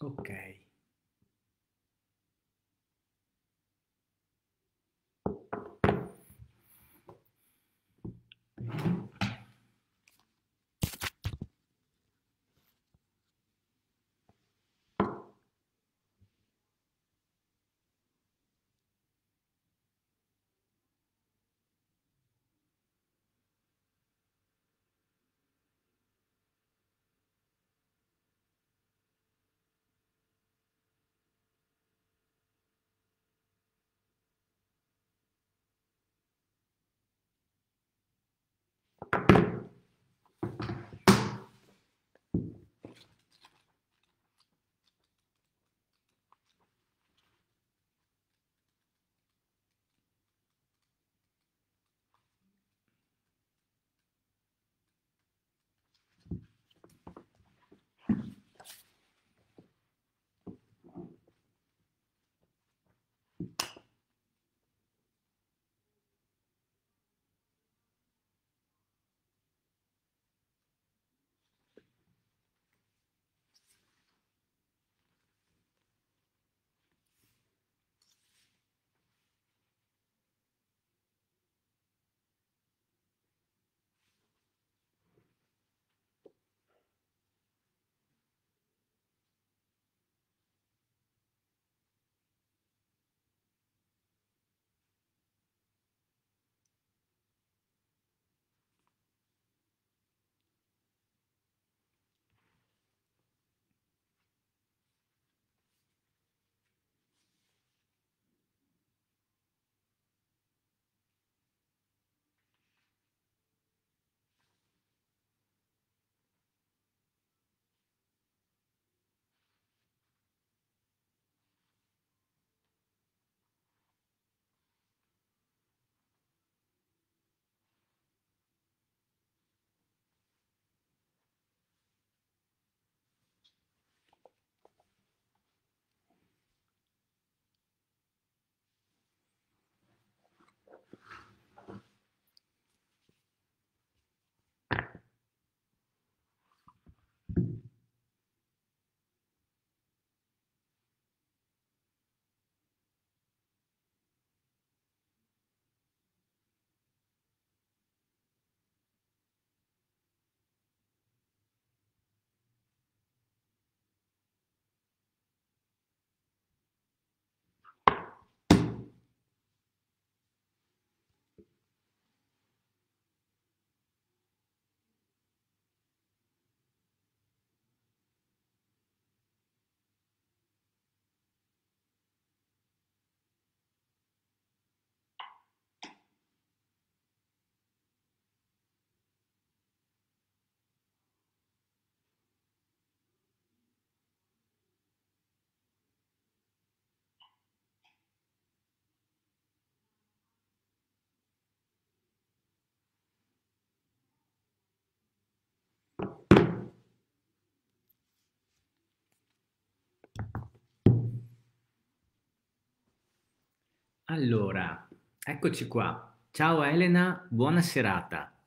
Ok. Allora, eccoci qua. Ciao Elena, buona serata.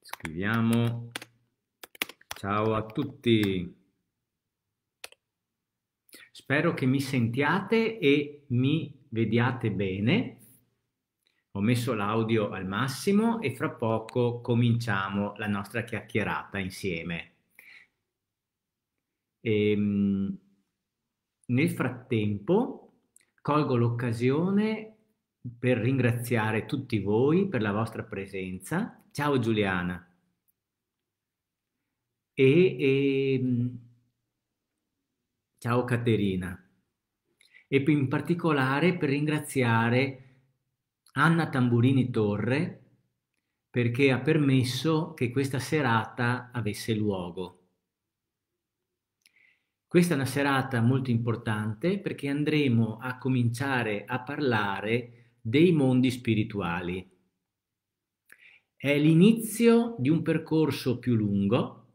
Scriviamo. Ciao a tutti. Spero che mi sentiate e mi vediate bene. Ho messo l'audio al massimo e fra poco cominciamo la nostra chiacchierata insieme. Ehm nel frattempo, colgo l'occasione per ringraziare tutti voi per la vostra presenza. Ciao Giuliana. E, e, ehm, ciao Caterina. E in particolare per ringraziare Anna Tamburini Torre perché ha permesso che questa serata avesse luogo. Questa è una serata molto importante perché andremo a cominciare a parlare dei mondi spirituali. È l'inizio di un percorso più lungo,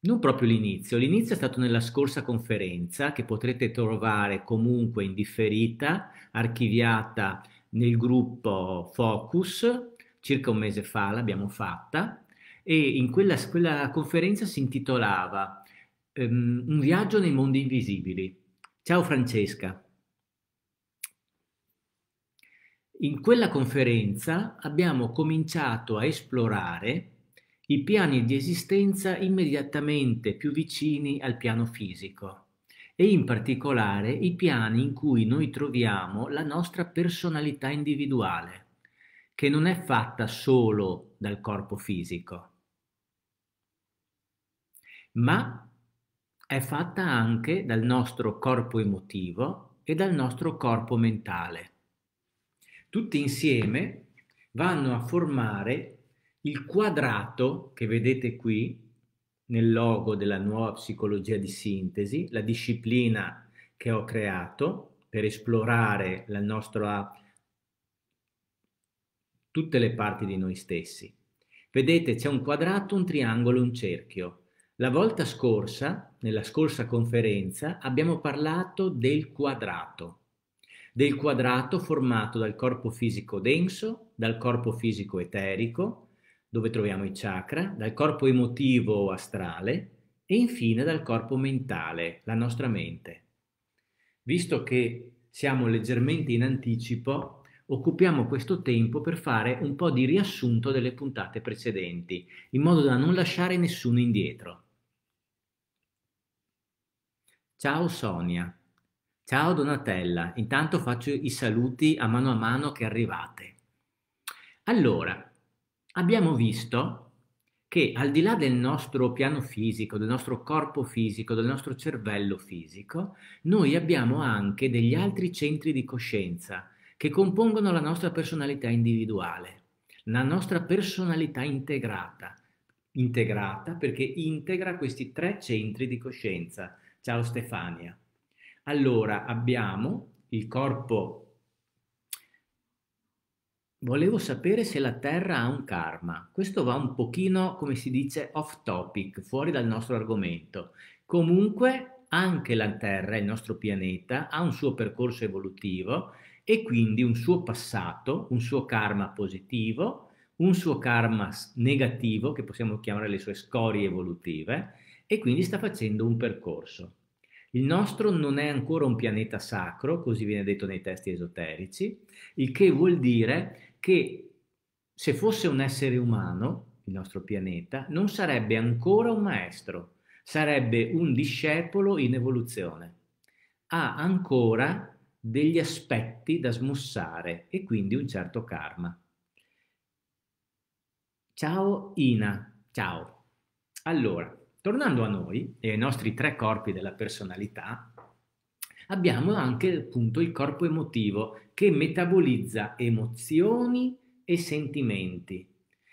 non proprio l'inizio, l'inizio è stato nella scorsa conferenza che potrete trovare comunque in differita, archiviata nel gruppo Focus, circa un mese fa l'abbiamo fatta e in quella, quella conferenza si intitolava um, un viaggio nei mondi invisibili. Ciao Francesca. In quella conferenza abbiamo cominciato a esplorare i piani di esistenza immediatamente più vicini al piano fisico e in particolare i piani in cui noi troviamo la nostra personalità individuale, che non è fatta solo dal corpo fisico, ma è fatta anche dal nostro corpo emotivo e dal nostro corpo mentale. Tutti insieme vanno a formare il quadrato che vedete qui nel logo della nuova psicologia di sintesi, la disciplina che ho creato per esplorare la nostra tutte le parti di noi stessi. Vedete, c'è un quadrato, un triangolo, un cerchio. La volta scorsa, nella scorsa conferenza, abbiamo parlato del quadrato, del quadrato formato dal corpo fisico denso, dal corpo fisico eterico, dove troviamo i chakra, dal corpo emotivo o astrale e infine dal corpo mentale, la nostra mente. Visto che siamo leggermente in anticipo, occupiamo questo tempo per fare un po' di riassunto delle puntate precedenti, in modo da non lasciare nessuno indietro. Ciao Sonia. Ciao Donatella. Intanto faccio i saluti a mano a mano che arrivate. Allora, abbiamo visto che al di là del nostro piano fisico, del nostro corpo fisico, del nostro cervello fisico, noi abbiamo anche degli altri centri di coscienza che compongono la nostra personalità individuale, la nostra personalità integrata, integrata perché integra questi tre centri di coscienza, Ciao Stefania. Allora, abbiamo il corpo... Volevo sapere se la Terra ha un karma. Questo va un pochino, come si dice, off topic, fuori dal nostro argomento. Comunque, anche la Terra, il nostro pianeta, ha un suo percorso evolutivo e quindi un suo passato, un suo karma positivo, un suo karma negativo, che possiamo chiamare le sue scorie evolutive, e quindi sta facendo un percorso. Il nostro non è ancora un pianeta sacro, così viene detto nei testi esoterici, il che vuol dire che se fosse un essere umano, il nostro pianeta, non sarebbe ancora un maestro, sarebbe un discepolo in evoluzione. Ha ancora degli aspetti da smussare e quindi un certo karma. Ciao Ina, ciao. Allora, Tornando a noi e eh, ai nostri tre corpi della personalità, abbiamo anche appunto il corpo emotivo che metabolizza emozioni e sentimenti.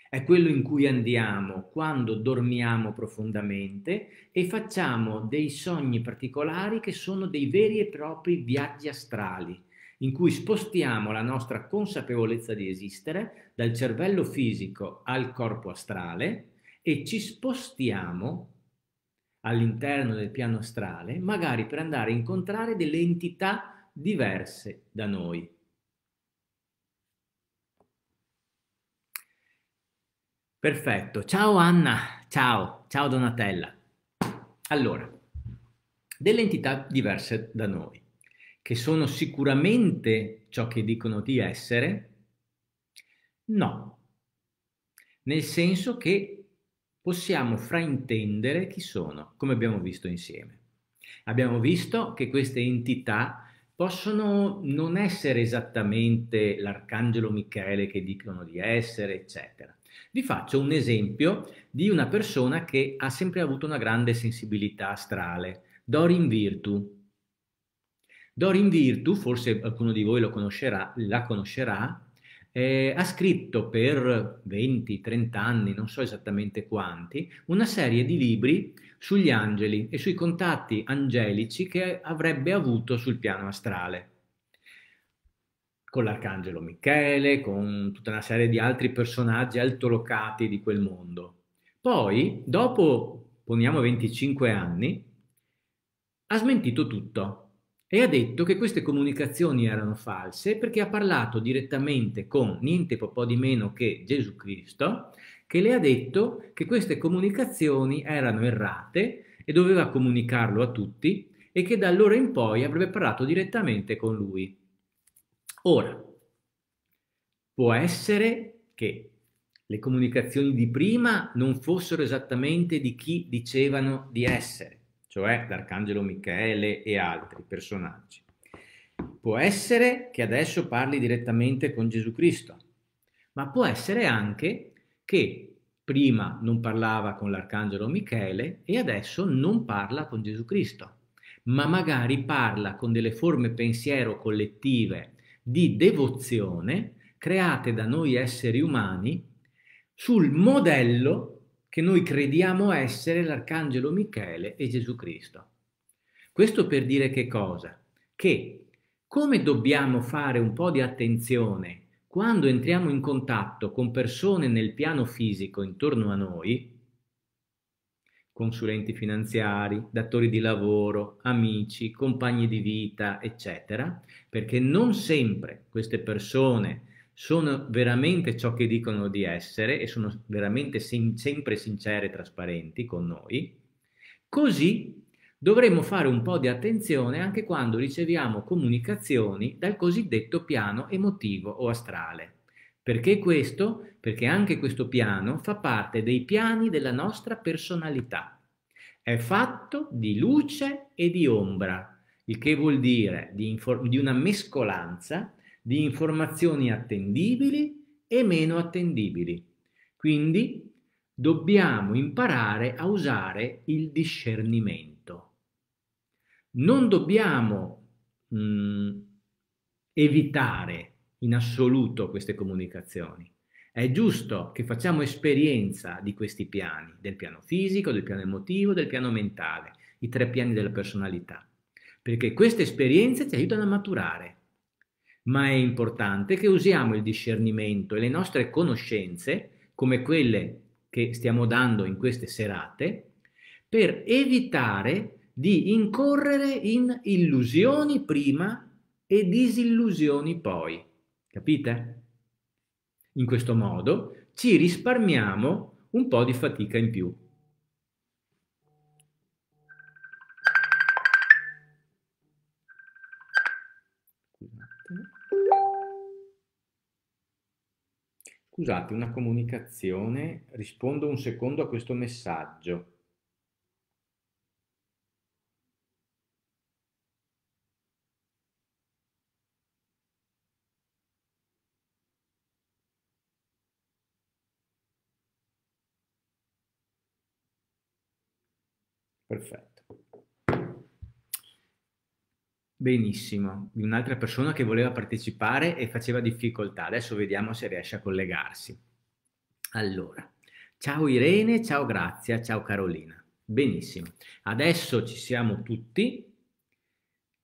È quello in cui andiamo quando dormiamo profondamente e facciamo dei sogni particolari che sono dei veri e propri viaggi astrali, in cui spostiamo la nostra consapevolezza di esistere dal cervello fisico al corpo astrale e ci spostiamo all'interno del piano astrale, magari per andare a incontrare delle entità diverse da noi. Perfetto, ciao Anna, ciao, ciao Donatella. Allora, delle entità diverse da noi, che sono sicuramente ciò che dicono di essere? No, nel senso che possiamo fraintendere chi sono, come abbiamo visto insieme. Abbiamo visto che queste entità possono non essere esattamente l'arcangelo Michele che dicono di essere, eccetera. Vi faccio un esempio di una persona che ha sempre avuto una grande sensibilità astrale, Dorin Virtu. Dorin Virtu, forse qualcuno di voi conoscerà, la conoscerà, eh, ha scritto per 20-30 anni, non so esattamente quanti, una serie di libri sugli angeli e sui contatti angelici che avrebbe avuto sul piano astrale con l'arcangelo Michele, con tutta una serie di altri personaggi altolocati di quel mondo. Poi, dopo, poniamo 25 anni, ha smentito tutto e ha detto che queste comunicazioni erano false perché ha parlato direttamente con niente po' di meno che Gesù Cristo, che le ha detto che queste comunicazioni erano errate e doveva comunicarlo a tutti e che da allora in poi avrebbe parlato direttamente con lui. Ora, può essere che le comunicazioni di prima non fossero esattamente di chi dicevano di essere cioè l'Arcangelo Michele e altri personaggi. Può essere che adesso parli direttamente con Gesù Cristo, ma può essere anche che prima non parlava con l'Arcangelo Michele e adesso non parla con Gesù Cristo, ma magari parla con delle forme pensiero collettive di devozione create da noi esseri umani sul modello che noi crediamo essere l'arcangelo Michele e Gesù Cristo. Questo per dire che cosa? Che come dobbiamo fare un po' di attenzione quando entriamo in contatto con persone nel piano fisico intorno a noi, consulenti finanziari, datori di lavoro, amici, compagni di vita, eccetera, perché non sempre queste persone sono veramente ciò che dicono di essere e sono veramente sem- sempre sincere e trasparenti con noi, così dovremmo fare un po' di attenzione anche quando riceviamo comunicazioni dal cosiddetto piano emotivo o astrale. Perché questo? Perché anche questo piano fa parte dei piani della nostra personalità. È fatto di luce e di ombra, il che vuol dire di, infor- di una mescolanza di informazioni attendibili e meno attendibili. Quindi dobbiamo imparare a usare il discernimento. Non dobbiamo mh, mm, evitare in assoluto queste comunicazioni. È giusto che facciamo esperienza di questi piani, del piano fisico, del piano emotivo, del piano mentale, i tre piani della personalità, perché queste esperienze ci aiutano a maturare ma è importante che usiamo il discernimento e le nostre conoscenze, come quelle che stiamo dando in queste serate, per evitare di incorrere in illusioni prima e disillusioni poi. Capite? In questo modo ci risparmiamo un po' di fatica in più. scusate, una comunicazione, rispondo un secondo a questo messaggio. Perfetto. Benissimo, di un'altra persona che voleva partecipare e faceva difficoltà. Adesso vediamo se riesce a collegarsi. Allora, ciao Irene, ciao Grazia, ciao Carolina. Benissimo, adesso ci siamo tutti.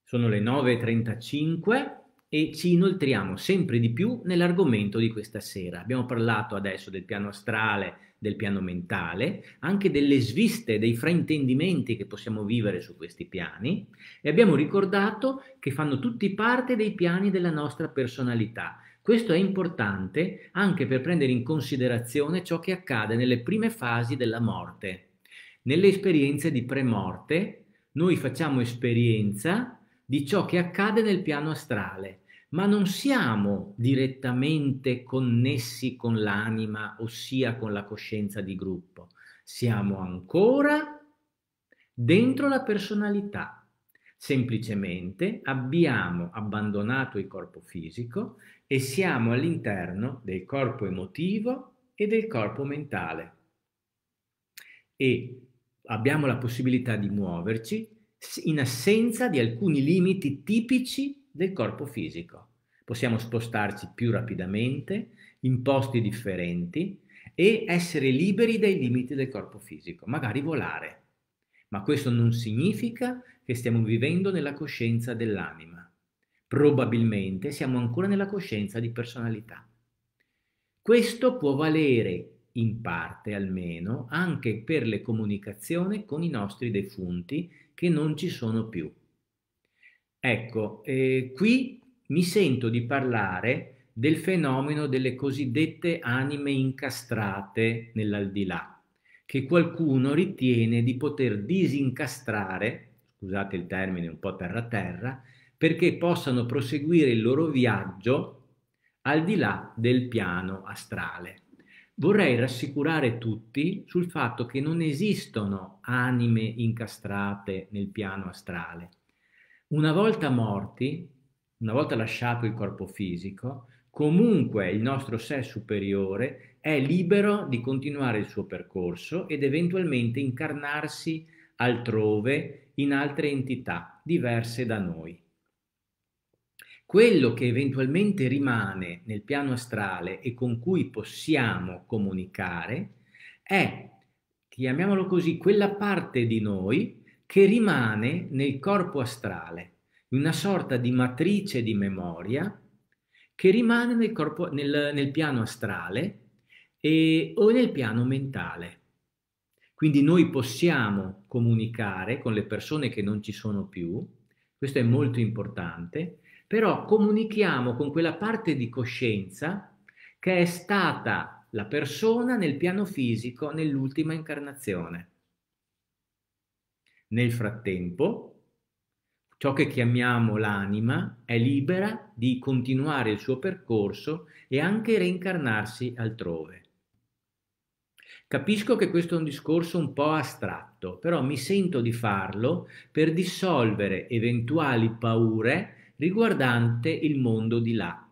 Sono le 9.35 e ci inoltriamo sempre di più nell'argomento di questa sera. Abbiamo parlato adesso del piano astrale, del piano mentale, anche delle sviste, dei fraintendimenti che possiamo vivere su questi piani e abbiamo ricordato che fanno tutti parte dei piani della nostra personalità. Questo è importante anche per prendere in considerazione ciò che accade nelle prime fasi della morte. Nelle esperienze di premorte noi facciamo esperienza di ciò che accade nel piano astrale, ma non siamo direttamente connessi con l'anima, ossia con la coscienza di gruppo. Siamo ancora dentro la personalità. Semplicemente abbiamo abbandonato il corpo fisico e siamo all'interno del corpo emotivo e del corpo mentale. E abbiamo la possibilità di muoverci, in assenza di alcuni limiti tipici del corpo fisico. Possiamo spostarci più rapidamente in posti differenti e essere liberi dai limiti del corpo fisico, magari volare. Ma questo non significa che stiamo vivendo nella coscienza dell'anima. Probabilmente siamo ancora nella coscienza di personalità. Questo può valere in parte almeno anche per le comunicazioni con i nostri defunti che non ci sono più. Ecco, eh, qui mi sento di parlare del fenomeno delle cosiddette anime incastrate nell'aldilà, che qualcuno ritiene di poter disincastrare, scusate il termine un po' terra-terra, perché possano proseguire il loro viaggio al di là del piano astrale vorrei rassicurare tutti sul fatto che non esistono anime incastrate nel piano astrale. Una volta morti, una volta lasciato il corpo fisico, comunque il nostro sé superiore è libero di continuare il suo percorso ed eventualmente incarnarsi altrove in altre entità diverse da noi. Quello che eventualmente rimane nel piano astrale e con cui possiamo comunicare è, chiamiamolo così, quella parte di noi che rimane nel corpo astrale, una sorta di matrice di memoria che rimane nel, corpo, nel, nel piano astrale e, o nel piano mentale. Quindi noi possiamo comunicare con le persone che non ci sono più, questo è molto importante, però comunichiamo con quella parte di coscienza che è stata la persona nel piano fisico nell'ultima incarnazione. Nel frattempo, ciò che chiamiamo l'anima è libera di continuare il suo percorso e anche reincarnarsi altrove. Capisco che questo è un discorso un po' astratto, però mi sento di farlo per dissolvere eventuali paure riguardante il mondo di là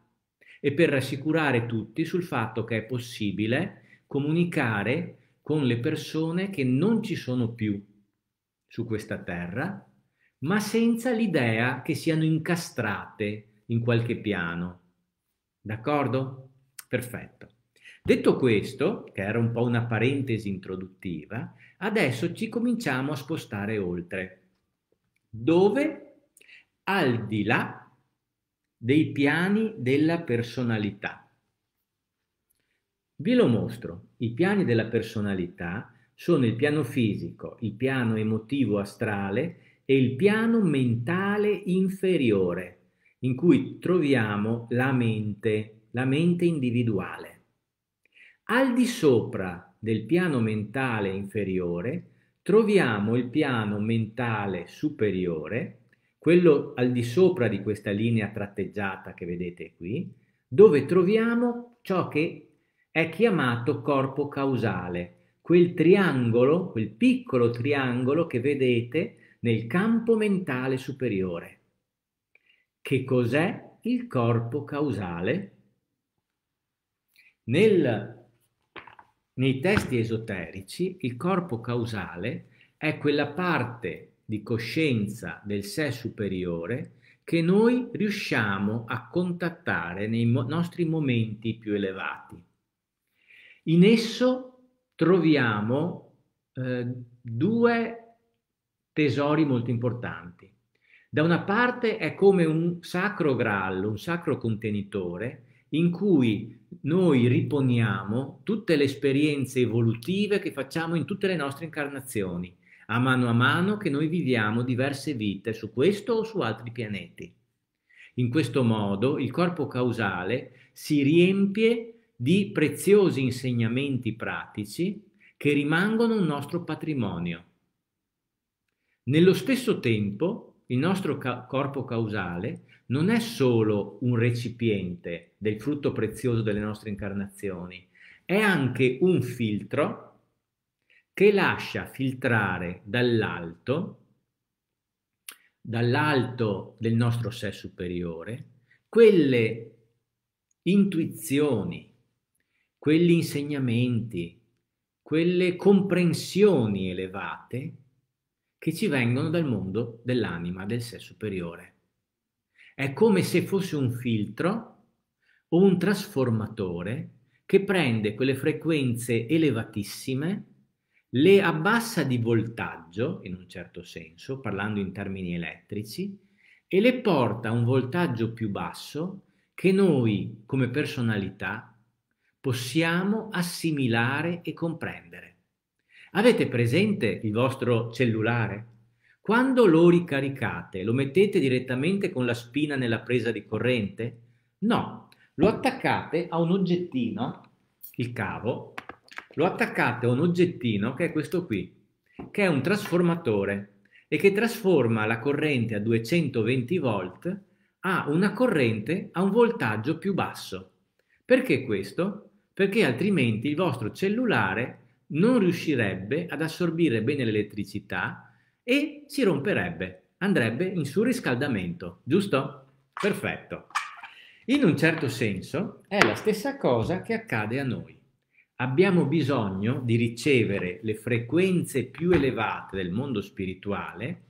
e per rassicurare tutti sul fatto che è possibile comunicare con le persone che non ci sono più su questa terra, ma senza l'idea che siano incastrate in qualche piano. D'accordo? Perfetto. Detto questo, che era un po' una parentesi introduttiva, adesso ci cominciamo a spostare oltre. Dove al di là dei piani della personalità. Vi lo mostro. I piani della personalità sono il piano fisico, il piano emotivo astrale e il piano mentale inferiore, in cui troviamo la mente, la mente individuale. Al di sopra del piano mentale inferiore troviamo il piano mentale superiore quello al di sopra di questa linea tratteggiata che vedete qui, dove troviamo ciò che è chiamato corpo causale, quel triangolo, quel piccolo triangolo che vedete nel campo mentale superiore. Che cos'è il corpo causale? Nel, nei testi esoterici il corpo causale è quella parte di coscienza del sé superiore che noi riusciamo a contattare nei mo nostri momenti più elevati. In esso troviamo eh, due tesori molto importanti. Da una parte è come un sacro grallo, un sacro contenitore in cui noi riponiamo tutte le esperienze evolutive che facciamo in tutte le nostre incarnazioni a mano a mano che noi viviamo diverse vite su questo o su altri pianeti. In questo modo il corpo causale si riempie di preziosi insegnamenti pratici che rimangono un nostro patrimonio. Nello stesso tempo il nostro ca corpo causale non è solo un recipiente del frutto prezioso delle nostre incarnazioni, è anche un filtro che lascia filtrare dall'alto, dall'alto del nostro sé superiore, quelle intuizioni, quegli insegnamenti, quelle comprensioni elevate che ci vengono dal mondo dell'anima, del sé superiore. È come se fosse un filtro o un trasformatore che prende quelle frequenze elevatissime le abbassa di voltaggio, in un certo senso, parlando in termini elettrici, e le porta a un voltaggio più basso che noi come personalità possiamo assimilare e comprendere. Avete presente il vostro cellulare? Quando lo ricaricate, lo mettete direttamente con la spina nella presa di corrente? No, lo attaccate a un oggettino, il cavo, lo attaccate a un oggettino che è questo qui, che è un trasformatore e che trasforma la corrente a 220 volt a una corrente a un voltaggio più basso. Perché questo? Perché altrimenti il vostro cellulare non riuscirebbe ad assorbire bene l'elettricità e si romperebbe, andrebbe in surriscaldamento, giusto? Perfetto. In un certo senso è la stessa cosa che accade a noi abbiamo bisogno di ricevere le frequenze più elevate del mondo spirituale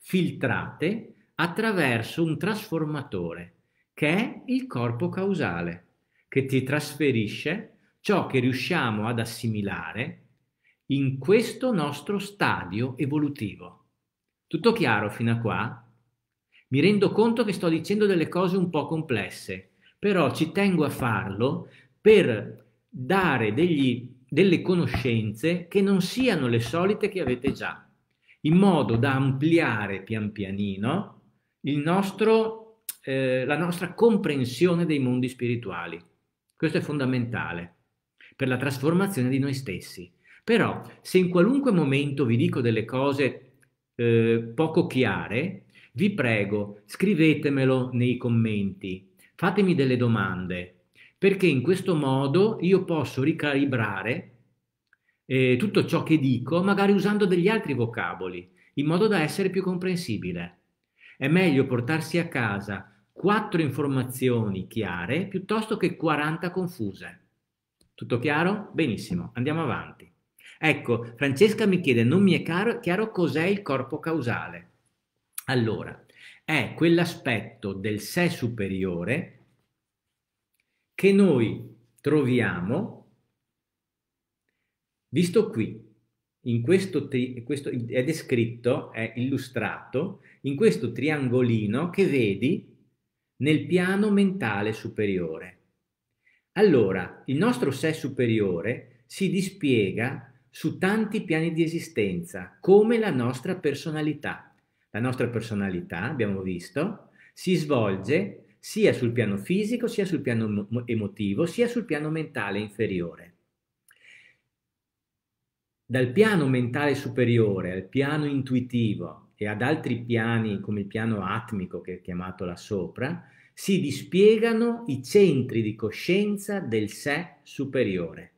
filtrate attraverso un trasformatore che è il corpo causale, che ti trasferisce ciò che riusciamo ad assimilare in questo nostro stadio evolutivo. Tutto chiaro fino a qua? Mi rendo conto che sto dicendo delle cose un po' complesse, però ci tengo a farlo per dare degli, delle conoscenze che non siano le solite che avete già, in modo da ampliare pian pianino nostro, eh, la nostra comprensione dei mondi spirituali. Questo è fondamentale per la trasformazione di noi stessi. Però se in qualunque momento vi dico delle cose eh, poco chiare, vi prego, scrivetemelo nei commenti, fatemi delle domande, perché in questo modo io posso ricalibrare eh, tutto ciò che dico, magari usando degli altri vocaboli, in modo da essere più comprensibile. È meglio portarsi a casa quattro informazioni chiare piuttosto che 40 confuse. Tutto chiaro? Benissimo, andiamo avanti. Ecco, Francesca mi chiede, non mi è chiaro, chiaro cos'è il corpo causale? Allora, è quell'aspetto del sé superiore che noi troviamo, visto qui, in questo, questo è descritto, è illustrato, in questo triangolino che vedi nel piano mentale superiore. Allora, il nostro sé superiore si dispiega su tanti piani di esistenza, come la nostra personalità. La nostra personalità, abbiamo visto, si svolge sia sul piano fisico, sia sul piano emotivo, sia sul piano mentale inferiore. Dal piano mentale superiore al piano intuitivo e ad altri piani come il piano atmico che è chiamato là sopra, si dispiegano i centri di coscienza del sé superiore.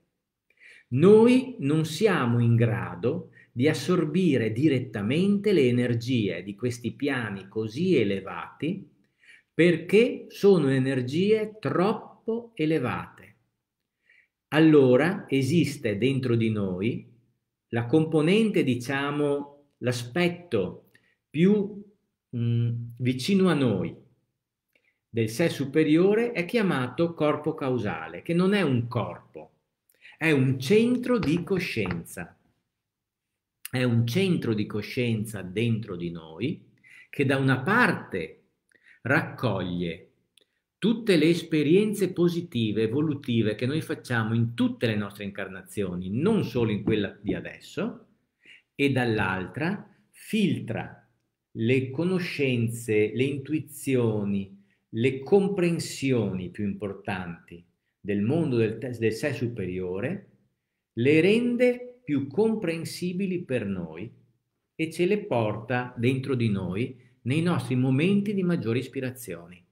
Noi non siamo in grado di assorbire direttamente le energie di questi piani così elevati perché sono energie troppo elevate. Allora esiste dentro di noi la componente, diciamo, l'aspetto più mh, mm, vicino a noi del sé superiore è chiamato corpo causale, che non è un corpo, è un centro di coscienza. È un centro di coscienza dentro di noi che da una parte raccoglie tutte le esperienze positive, evolutive che noi facciamo in tutte le nostre incarnazioni, non solo in quella di adesso, e dall'altra filtra le conoscenze, le intuizioni, le comprensioni più importanti del mondo del, del sé superiore, le rende più comprensibili per noi e ce le porta dentro di noi nei nostri momenti di maggiori ispirazioni.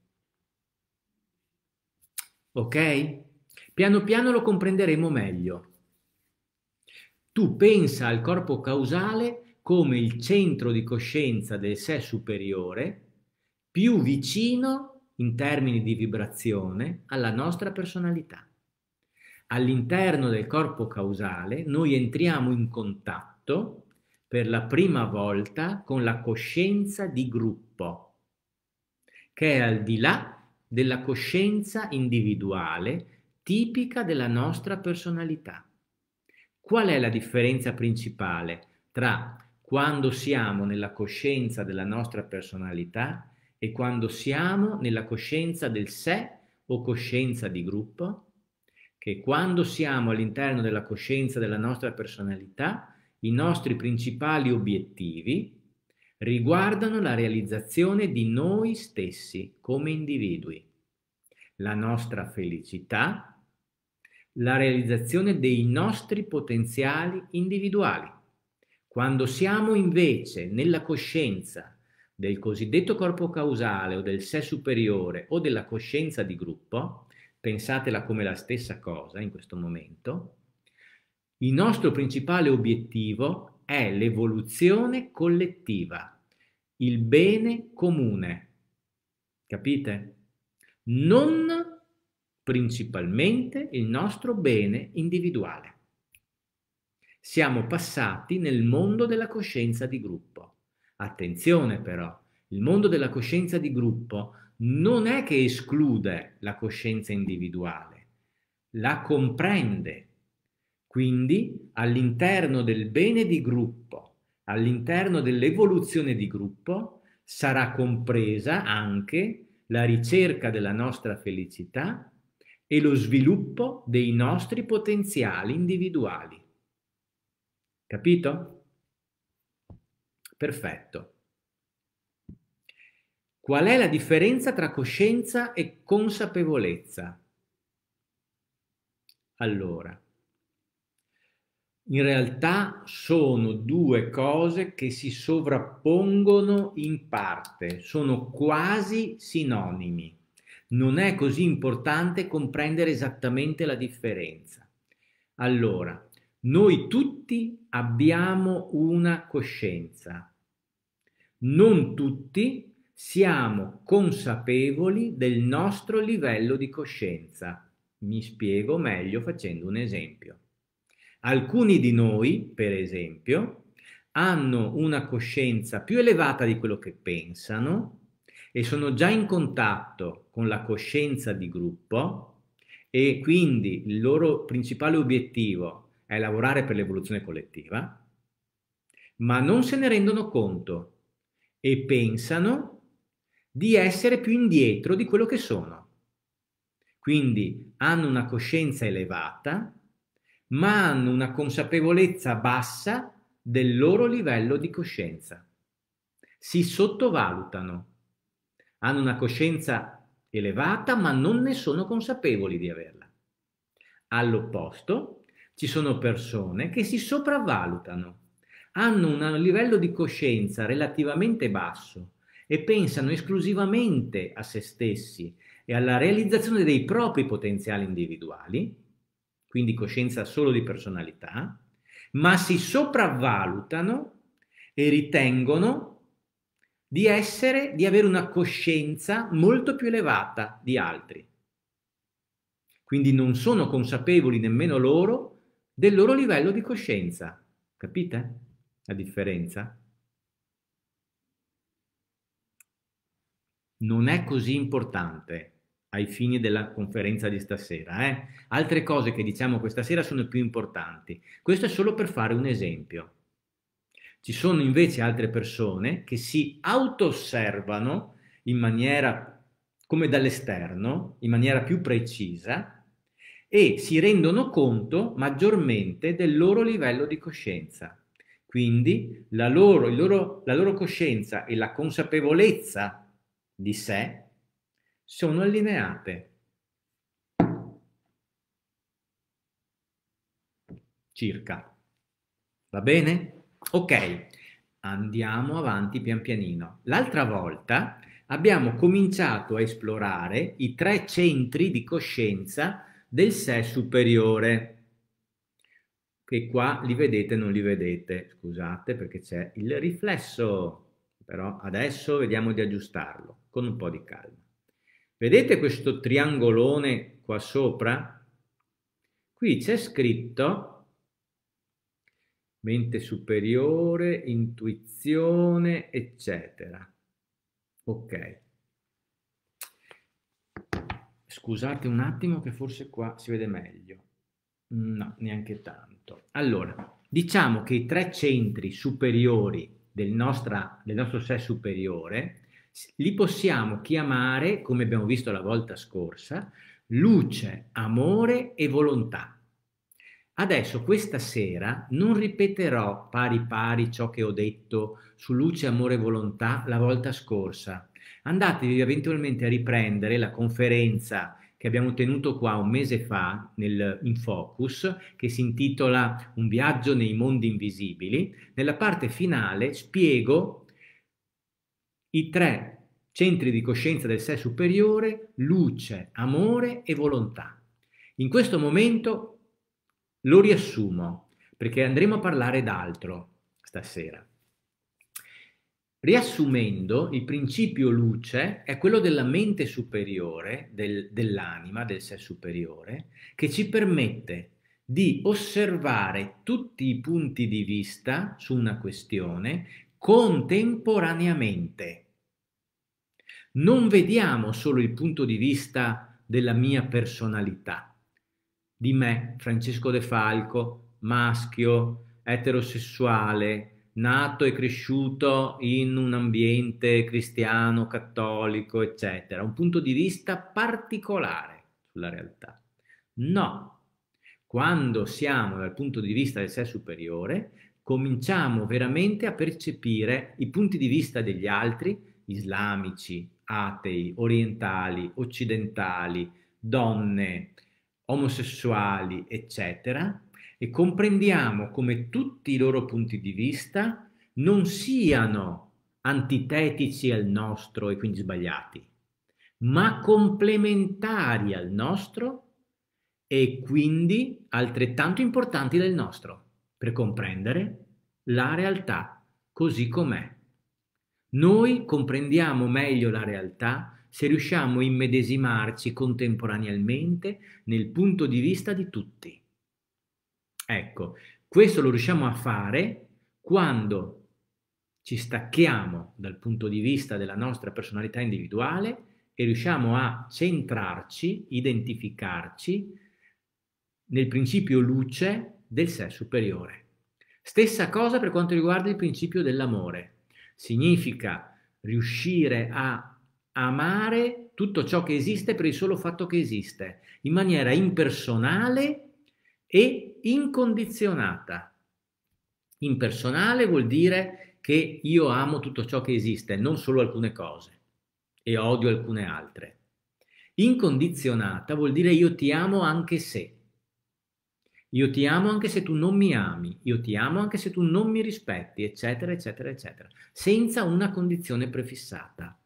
Ok? Piano piano lo comprenderemo meglio. Tu pensa al corpo causale come il centro di coscienza del sé superiore più vicino in termini di vibrazione alla nostra personalità. All'interno del corpo causale noi entriamo in contatto per la prima volta con la coscienza di gruppo, che è al di là della coscienza individuale tipica della nostra personalità. Qual è la differenza principale tra quando siamo nella coscienza della nostra personalità e quando siamo nella coscienza del sé o coscienza di gruppo? Che quando siamo all'interno della coscienza della nostra personalità, i nostri principali obiettivi riguardano la realizzazione di noi stessi come individui, la nostra felicità, la realizzazione dei nostri potenziali individuali. Quando siamo invece nella coscienza del cosiddetto corpo causale o del sé superiore o della coscienza di gruppo, pensatela come la stessa cosa in questo momento, il nostro principale obiettivo è l'evoluzione collettiva, il bene comune. Capite? Non principalmente il nostro bene individuale. Siamo passati nel mondo della coscienza di gruppo. Attenzione però, il mondo della coscienza di gruppo non è che esclude la coscienza individuale, la comprende quindi all'interno del bene di gruppo, all'interno dell'evoluzione di gruppo, sarà compresa anche la ricerca della nostra felicità e lo sviluppo dei nostri potenziali individuali. Capito? Perfetto. Qual è la differenza tra coscienza e consapevolezza? Allora, in realtà sono due cose che si sovrappongono in parte, sono quasi sinonimi. Non è così importante comprendere esattamente la differenza. Allora, noi tutti abbiamo una coscienza. Non tutti siamo consapevoli del nostro livello di coscienza. Mi spiego meglio facendo un esempio. Alcuni di noi, per esempio, hanno una coscienza più elevata di quello che pensano e sono già in contatto con la coscienza di gruppo e quindi il loro principale obiettivo è lavorare per l'evoluzione collettiva, ma non se ne rendono conto e pensano di essere più indietro di quello che sono. Quindi hanno una coscienza elevata ma hanno una consapevolezza bassa del loro livello di coscienza. Si sottovalutano, hanno una coscienza elevata ma non ne sono consapevoli di averla. All'opposto ci sono persone che si sopravvalutano, hanno un livello di coscienza relativamente basso e pensano esclusivamente a se stessi e alla realizzazione dei propri potenziali individuali quindi coscienza solo di personalità, ma si sopravvalutano e ritengono di essere, di avere una coscienza molto più elevata di altri. Quindi non sono consapevoli nemmeno loro del loro livello di coscienza. Capite la differenza? Non è così importante ai fini della conferenza di stasera. Eh? Altre cose che diciamo questa sera sono più importanti. Questo è solo per fare un esempio. Ci sono invece altre persone che si auto-osservano in maniera come dall'esterno, in maniera più precisa e si rendono conto maggiormente del loro livello di coscienza. Quindi la loro, loro, la loro coscienza e la consapevolezza di sé sono allineate. Circa. Va bene? Ok, andiamo avanti pian pianino. L'altra volta abbiamo cominciato a esplorare i tre centri di coscienza del sé superiore che qua li vedete non li vedete, scusate perché c'è il riflesso, però adesso vediamo di aggiustarlo con un po' di calma. Vedete questo triangolone qua sopra? Qui c'è scritto mente superiore, intuizione, eccetera. Ok. Scusate un attimo che forse qua si vede meglio. No, neanche tanto. Allora, diciamo che i tre centri superiori del, nostra, del nostro sé superiore li possiamo chiamare, come abbiamo visto la volta scorsa, luce, amore e volontà. Adesso, questa sera, non ripeterò pari pari ciò che ho detto su luce, amore e volontà la volta scorsa. Andatevi eventualmente a riprendere la conferenza che abbiamo tenuto qua un mese fa nel, in Focus, che si intitola Un viaggio nei mondi invisibili. Nella parte finale spiego i tre centri di coscienza del sé superiore, luce, amore e volontà. In questo momento lo riassumo perché andremo a parlare d'altro stasera. Riassumendo, il principio luce è quello della mente superiore, del, dell'anima, del sé superiore, che ci permette di osservare tutti i punti di vista su una questione contemporaneamente. Non vediamo solo il punto di vista della mia personalità, di me, Francesco De Falco, maschio, eterosessuale, nato e cresciuto in un ambiente cristiano, cattolico, eccetera, un punto di vista particolare sulla realtà. No, quando siamo dal punto di vista del sé superiore, cominciamo veramente a percepire i punti di vista degli altri, islamici, atei, orientali, occidentali, donne, omosessuali, eccetera, e comprendiamo come tutti i loro punti di vista non siano antitetici al nostro e quindi sbagliati, ma complementari al nostro e quindi altrettanto importanti del nostro per comprendere la realtà così com'è. Noi comprendiamo meglio la realtà se riusciamo a immedesimarci contemporaneamente nel punto di vista di tutti. Ecco, questo lo riusciamo a fare quando ci stacchiamo dal punto di vista della nostra personalità individuale e riusciamo a centrarci, identificarci nel principio luce del sé superiore. Stessa cosa per quanto riguarda il principio dell'amore. Significa riuscire a amare tutto ciò che esiste per il solo fatto che esiste, in maniera impersonale e incondizionata. Impersonale vuol dire che io amo tutto ciò che esiste, non solo alcune cose, e odio alcune altre. Incondizionata vuol dire io ti amo anche se io ti amo anche se tu non mi ami, io ti amo anche se tu non mi rispetti, eccetera, eccetera, eccetera, senza una condizione prefissata.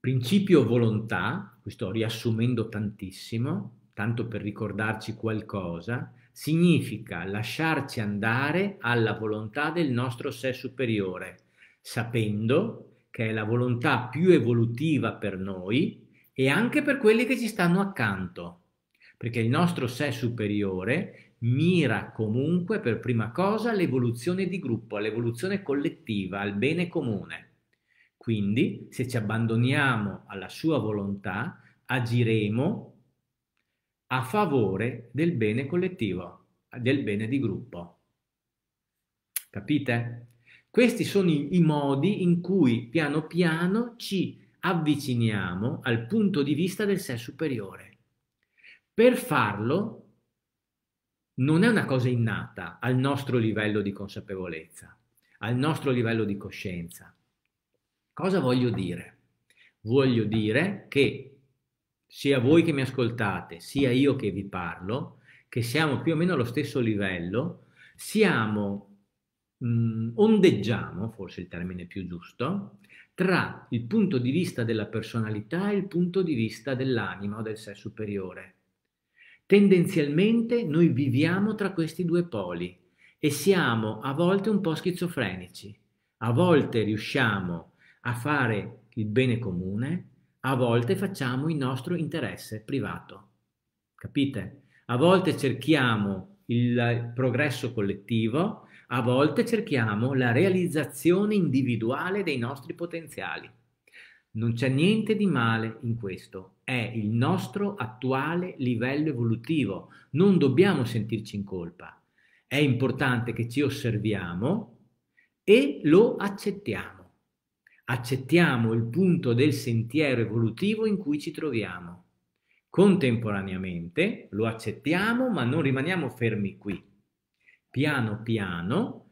Principio volontà, qui sto riassumendo tantissimo, tanto per ricordarci qualcosa, significa lasciarci andare alla volontà del nostro sé superiore, sapendo che è la volontà più evolutiva per noi e anche per quelli che ci stanno accanto perché il nostro sé superiore mira comunque per prima cosa all'evoluzione di gruppo, all'evoluzione collettiva, al bene comune. Quindi, se ci abbandoniamo alla sua volontà, agiremo a favore del bene collettivo, del bene di gruppo. Capite? Questi sono i, i modi in cui piano piano ci avviciniamo al punto di vista del sé superiore. Per farlo non è una cosa innata al nostro livello di consapevolezza, al nostro livello di coscienza. Cosa voglio dire? Voglio dire che sia voi che mi ascoltate, sia io che vi parlo, che siamo più o meno allo stesso livello, siamo, mh, mm, ondeggiamo, forse il termine più giusto, tra il punto di vista della personalità e il punto di vista dell'anima o del sé superiore. Tendenzialmente noi viviamo tra questi due poli e siamo a volte un po' schizofrenici. A volte riusciamo a fare il bene comune, a volte facciamo il nostro interesse privato. Capite? A volte cerchiamo il progresso collettivo, a volte cerchiamo la realizzazione individuale dei nostri potenziali. Non c'è niente di male in questo, è il nostro attuale livello evolutivo. Non dobbiamo sentirci in colpa. È importante che ci osserviamo e lo accettiamo. Accettiamo il punto del sentiero evolutivo in cui ci troviamo. Contemporaneamente lo accettiamo, ma non rimaniamo fermi qui. Piano piano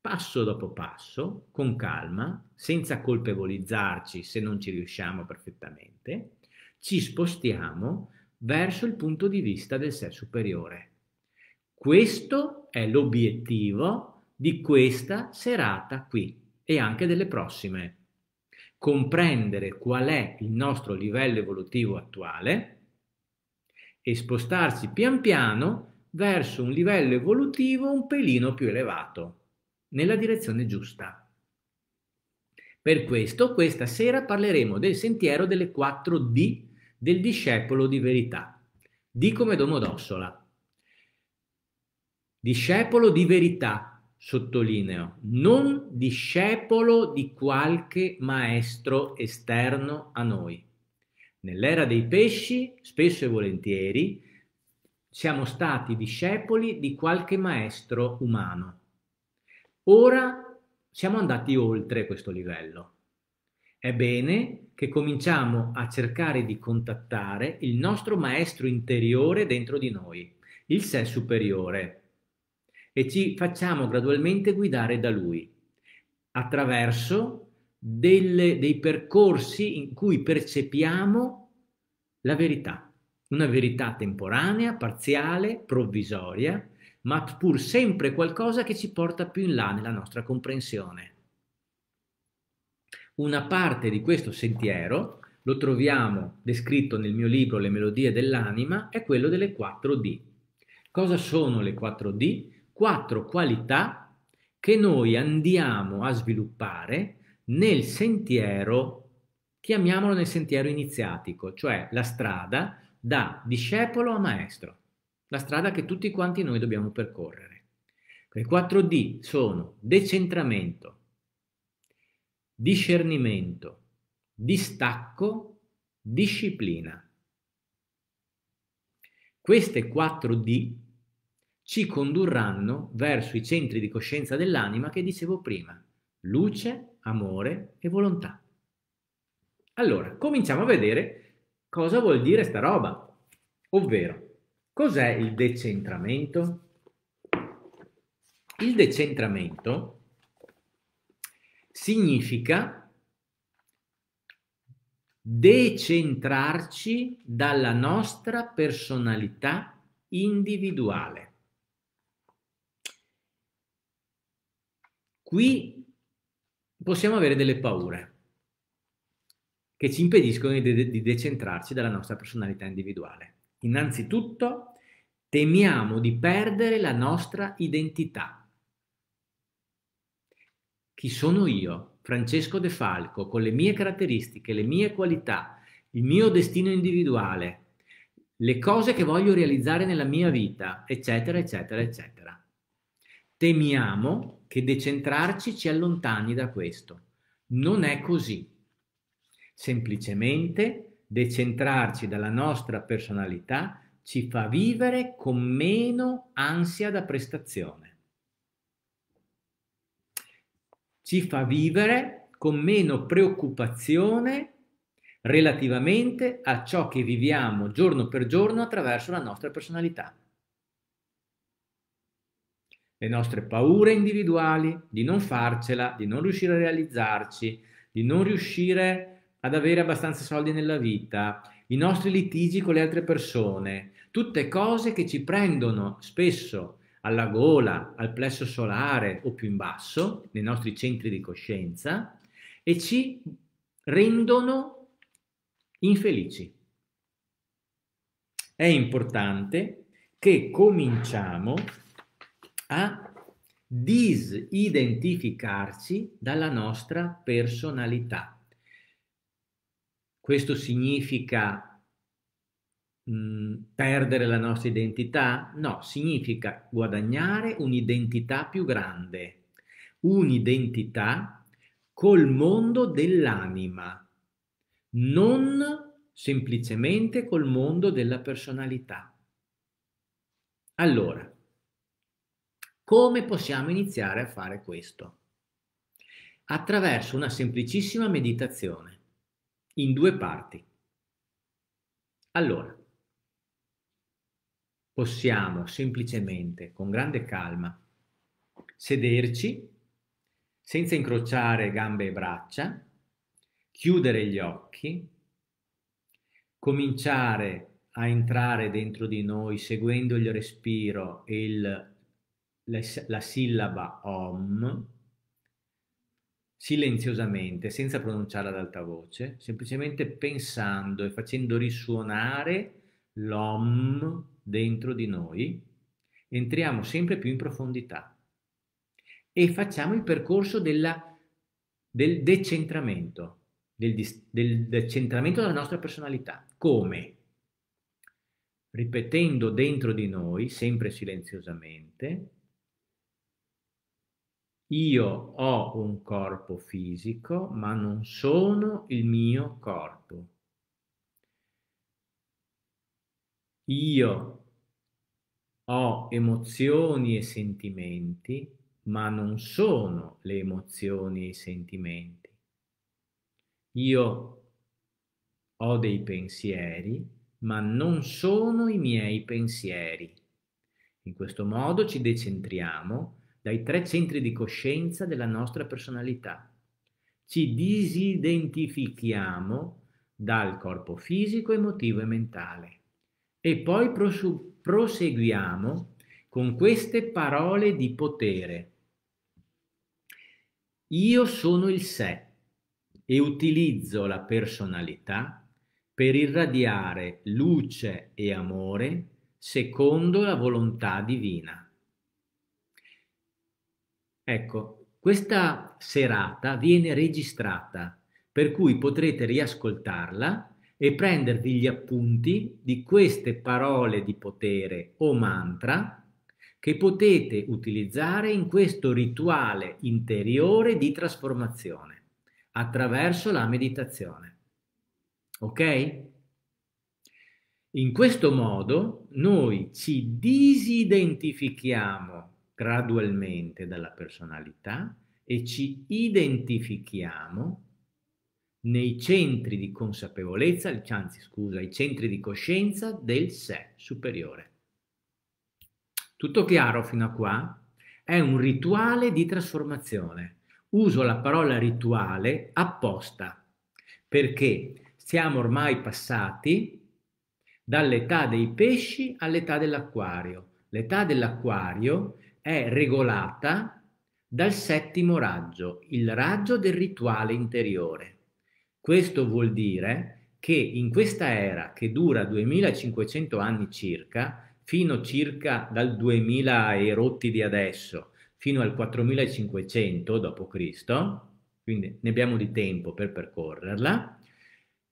passo dopo passo, con calma, senza colpevolizzarci se non ci riusciamo perfettamente, ci spostiamo verso il punto di vista del sé superiore. Questo è l'obiettivo di questa serata qui e anche delle prossime. Comprendere qual è il nostro livello evolutivo attuale e spostarsi pian piano verso un livello evolutivo un pelino più elevato, nella direzione giusta. Per questo questa sera parleremo del sentiero delle 4D del discepolo di verità, di come Domodossola. Discepolo di verità, sottolineo, non discepolo di qualche maestro esterno a noi. Nell'era dei pesci, spesso e volentieri, siamo stati discepoli di qualche maestro umano. Ora siamo andati oltre questo livello. Ebbene, bene che cominciamo a cercare di contattare il nostro maestro interiore dentro di noi, il sé superiore, e ci facciamo gradualmente guidare da lui attraverso delle, dei percorsi in cui percepiamo la verità, una verità temporanea, parziale, provvisoria, ma pur sempre qualcosa che ci porta più in là nella nostra comprensione. Una parte di questo sentiero lo troviamo descritto nel mio libro Le melodie dell'anima, è quello delle 4D. Cosa sono le 4D? Quattro qualità che noi andiamo a sviluppare nel sentiero, chiamiamolo nel sentiero iniziatico, cioè la strada da discepolo a maestro, la strada che tutti quanti noi dobbiamo percorrere. Le 4D sono decentramento, discernimento, distacco, disciplina. Queste 4 D ci condurranno verso i centri di coscienza dell'anima che dicevo prima, luce, amore e volontà. Allora, cominciamo a vedere cosa vuol dire sta roba, ovvero cos'è il decentramento? Il decentramento significa decentrarci dalla nostra personalità individuale. Qui possiamo avere delle paure che ci impediscono di, de di decentrarci dalla nostra personalità individuale. Innanzitutto temiamo di perdere la nostra identità chi sono io, Francesco De Falco, con le mie caratteristiche, le mie qualità, il mio destino individuale, le cose che voglio realizzare nella mia vita, eccetera, eccetera, eccetera. Temiamo che decentrarci ci allontani da questo. Non è così. Semplicemente decentrarci dalla nostra personalità ci fa vivere con meno ansia da prestazione. ci fa vivere con meno preoccupazione relativamente a ciò che viviamo giorno per giorno attraverso la nostra personalità. Le nostre paure individuali di non farcela, di non riuscire a realizzarci, di non riuscire ad avere abbastanza soldi nella vita, i nostri litigi con le altre persone, tutte cose che ci prendono spesso alla gola, al plesso solare o più in basso, nei nostri centri di coscienza, e ci rendono infelici. È importante che cominciamo a disidentificarci dalla nostra personalità. Questo significa Mhmm, perdere la nostra identità? No, significa guadagnare un'identità più grande, un'identità col mondo dell'anima, non semplicemente col mondo della personalità. Allora, come possiamo iniziare a fare questo? Attraverso una semplicissima meditazione in due parti. Allora, possiamo semplicemente, con grande calma, sederci senza incrociare gambe e braccia, chiudere gli occhi, cominciare a entrare dentro di noi seguendo il respiro e il, la, la sillaba OM silenziosamente, senza pronunciare ad alta voce, semplicemente pensando e facendo risuonare l'OM dentro di noi, entriamo sempre più in profondità e facciamo il percorso della, del decentramento, del, del decentramento della nostra personalità. Come? Ripetendo dentro di noi, sempre silenziosamente, io ho un corpo fisico, ma non sono il mio corpo. Io ho emozioni e sentimenti, ma non sono le emozioni e i sentimenti. Io ho dei pensieri, ma non sono i miei pensieri. In questo modo ci decentriamo dai tre centri di coscienza della nostra personalità. Ci disidentifichiamo dal corpo fisico, emotivo e mentale. E poi proseguiamo con queste parole di potere. Io sono il sé e utilizzo la personalità per irradiare luce e amore secondo la volontà divina. Ecco, questa serata viene registrata, per cui potrete riascoltarla e prendervi gli appunti di queste parole di potere o mantra che potete utilizzare in questo rituale interiore di trasformazione attraverso la meditazione. Ok? In questo modo noi ci disidentifichiamo gradualmente dalla personalità e ci identifichiamo nei centri di consapevolezza, anzi scusa, i centri di coscienza del sé superiore. Tutto chiaro fino a qua? È un rituale di trasformazione. Uso la parola rituale apposta perché siamo ormai passati dall'età dei pesci all'età dell'acquario. L'età dell'acquario è regolata dal settimo raggio, il raggio del rituale interiore. Questo vuol dire che in questa era che dura 2500 anni circa, fino circa dal 2000 e rotti di adesso, fino al 4500 d.C., quindi ne abbiamo di tempo per percorrerla,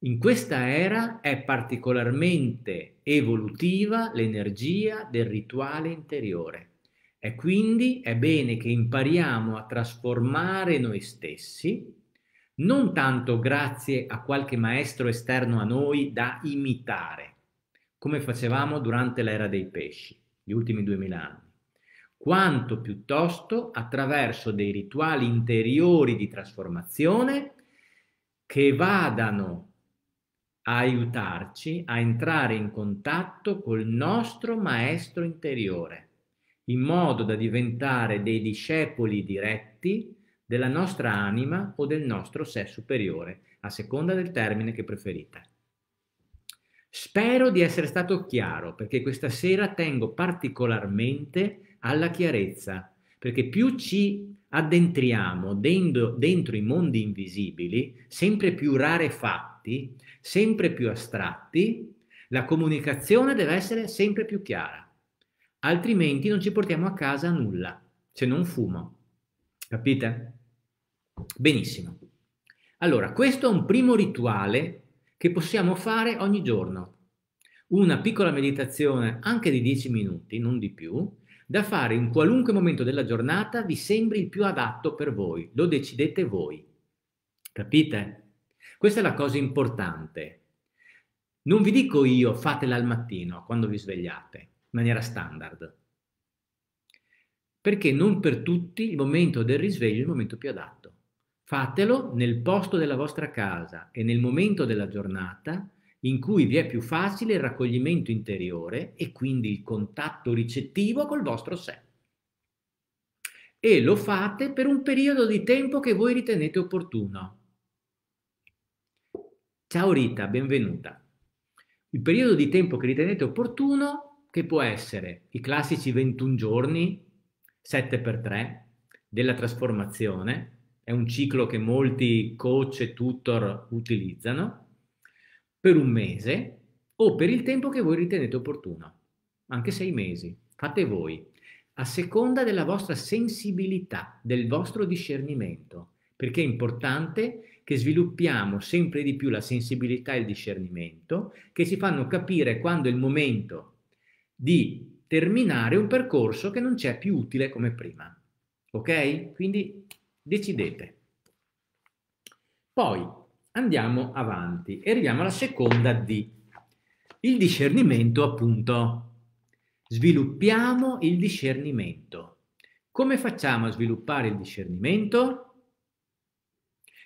in questa era è particolarmente evolutiva l'energia del rituale interiore e quindi è bene che impariamo a trasformare noi stessi non tanto grazie a qualche maestro esterno a noi da imitare, come facevamo durante l'era dei pesci, gli ultimi duemila anni, quanto piuttosto attraverso dei rituali interiori di trasformazione che vadano a aiutarci a entrare in contatto col nostro maestro interiore, in modo da diventare dei discepoli diretti della nostra anima o del nostro sé superiore, a seconda del termine che preferite. Spero di essere stato chiaro, perché questa sera tengo particolarmente alla chiarezza, perché più ci addentriamo dentro, dentro i mondi invisibili, sempre più rarefatti, sempre più astratti, la comunicazione deve essere sempre più chiara, altrimenti non ci portiamo a casa nulla, se non fumo. Capite? Benissimo. Allora, questo è un primo rituale che possiamo fare ogni giorno. Una piccola meditazione anche di 10 minuti, non di più, da fare in qualunque momento della giornata vi sembri il più adatto per voi, lo decidete voi. Capite? Questa è la cosa importante. Non vi dico io fatela al mattino quando vi svegliate, in maniera standard, perché non per tutti il momento del risveglio è il momento più adatto. Fatelo nel posto della vostra casa e nel momento della giornata in cui vi è più facile il raccoglimento interiore e quindi il contatto ricettivo col vostro sé. E lo fate per un periodo di tempo che voi ritenete opportuno. Ciao Rita, benvenuta. Il periodo di tempo che ritenete opportuno, che può essere i classici 21 giorni, 7x3, della trasformazione, è un ciclo che molti coach e tutor utilizzano, per un mese o per il tempo che voi ritenete opportuno, anche sei mesi, fate voi, a seconda della vostra sensibilità, del vostro discernimento, perché è importante che sviluppiamo sempre di più la sensibilità e il discernimento, che si fanno capire quando è il momento di terminare un percorso che non c'è più utile come prima. Ok? Quindi decidete. Poi andiamo avanti e arriviamo alla seconda D. Il discernimento, appunto. Sviluppiamo il discernimento. Come facciamo a sviluppare il discernimento?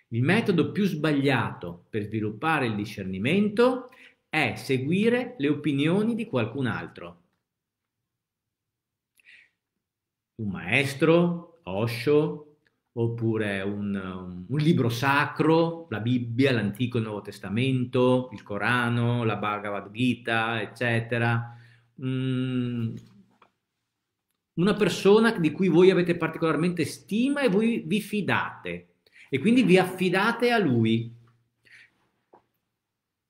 Il metodo più sbagliato per sviluppare il discernimento è seguire le opinioni di qualcun altro. Un maestro, Osho, oppure un, um, un, libro sacro, la Bibbia, l'Antico e il Nuovo Testamento, il Corano, la Bhagavad Gita, eccetera. Mm, una persona di cui voi avete particolarmente stima e voi vi fidate e quindi vi affidate a lui.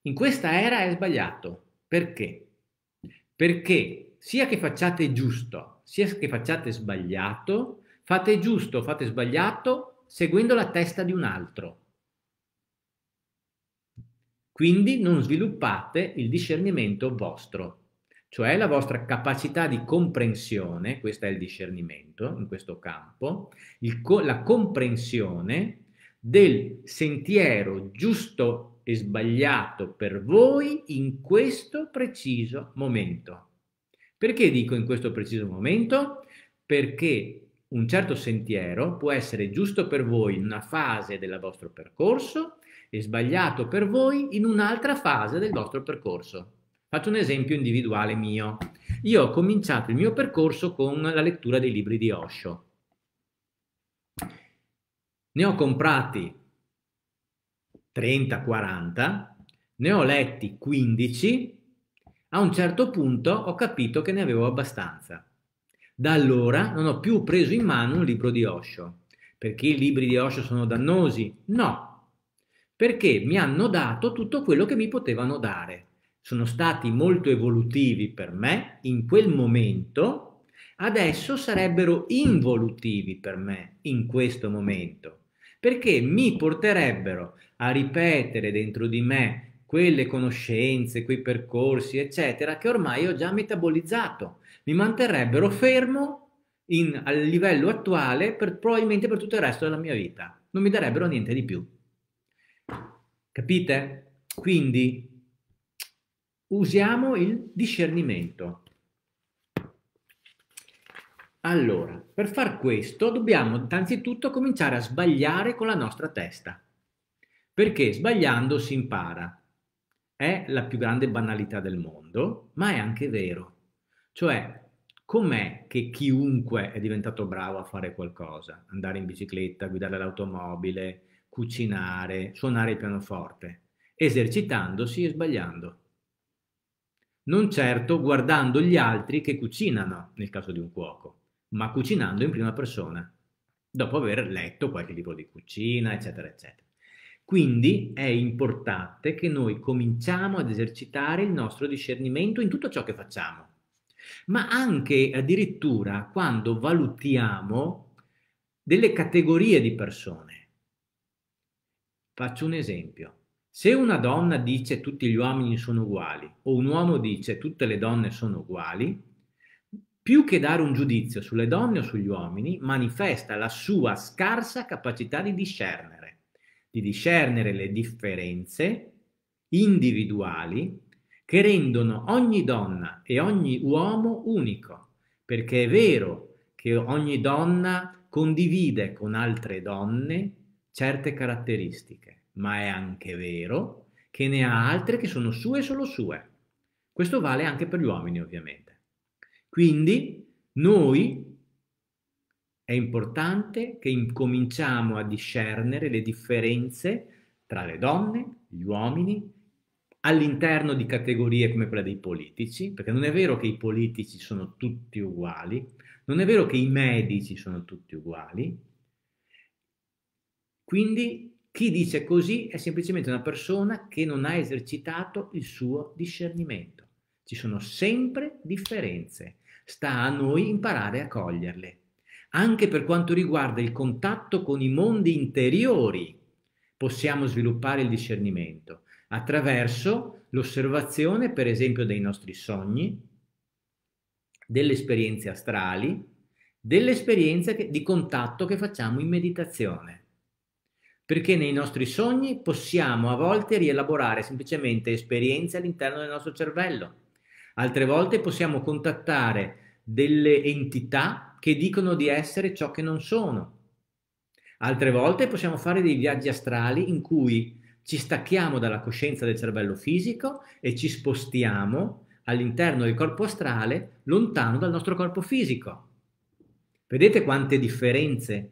In questa era è sbagliato. Perché? Perché sia che facciate giusto, sia che facciate sbagliato, Fate giusto, fate sbagliato, seguendo la testa di un altro. Quindi non sviluppate il discernimento vostro, cioè la vostra capacità di comprensione, questo è il discernimento in questo campo, co la comprensione del sentiero giusto e sbagliato per voi in questo preciso momento. Perché dico in questo preciso momento? Perché un certo sentiero può essere giusto per voi in una fase del vostro percorso e sbagliato per voi in un'altra fase del vostro percorso. Faccio un esempio individuale mio. Io ho cominciato il mio percorso con la lettura dei libri di Osho. Ne ho comprati 30-40, ne ho letti 15, a un certo punto ho capito che ne avevo abbastanza da allora non ho più preso in mano un libro di Osho. Perché i libri di Osho sono dannosi? No, perché mi hanno dato tutto quello che mi potevano dare. Sono stati molto evolutivi per me in quel momento, adesso sarebbero involutivi per me in questo momento, perché mi porterebbero a ripetere dentro di me quelle conoscenze, quei percorsi, eccetera, che ormai ho già metabolizzato, mi manterrebbero fermo in, al livello attuale per, probabilmente per tutto il resto della mia vita, non mi darebbero niente di più. Capite? Quindi usiamo il discernimento. Allora, per far questo dobbiamo innanzitutto cominciare a sbagliare con la nostra testa, perché sbagliando si impara è la più grande banalità del mondo, ma è anche vero. Cioè, com'è che chiunque è diventato bravo a fare qualcosa? Andare in bicicletta, guidare l'automobile, cucinare, suonare il pianoforte, esercitandosi e sbagliando. Non certo guardando gli altri che cucinano, nel caso di un cuoco, ma cucinando in prima persona, dopo aver letto qualche libro di cucina, eccetera, eccetera. Quindi è importante che noi cominciamo ad esercitare il nostro discernimento in tutto ciò che facciamo, ma anche addirittura quando valutiamo delle categorie di persone. Faccio un esempio. Se una donna dice tutti gli uomini sono uguali o un uomo dice tutte le donne sono uguali, più che dare un giudizio sulle donne o sugli uomini, manifesta la sua scarsa capacità di discernere di discernere le differenze individuali che rendono ogni donna e ogni uomo unico, perché è vero che ogni donna condivide con altre donne certe caratteristiche, ma è anche vero che ne ha altre che sono sue e solo sue. Questo vale anche per gli uomini, ovviamente. Quindi noi è importante che incominciamo a discernere le differenze tra le donne, gli uomini, all'interno di categorie come quella dei politici, perché non è vero che i politici sono tutti uguali, non è vero che i medici sono tutti uguali. Quindi chi dice così è semplicemente una persona che non ha esercitato il suo discernimento. Ci sono sempre differenze, sta a noi imparare a coglierle anche per quanto riguarda il contatto con i mondi interiori possiamo sviluppare il discernimento attraverso l'osservazione, per esempio, dei nostri sogni, delle esperienze astrali, delle esperienze di contatto che facciamo in meditazione. Perché nei nostri sogni possiamo a volte rielaborare semplicemente esperienze all'interno del nostro cervello, altre volte possiamo contattare delle entità che dicono di essere ciò che non sono. Altre volte possiamo fare dei viaggi astrali in cui ci stacchiamo dalla coscienza del cervello fisico e ci spostiamo all'interno del corpo astrale lontano dal nostro corpo fisico. Vedete quante differenze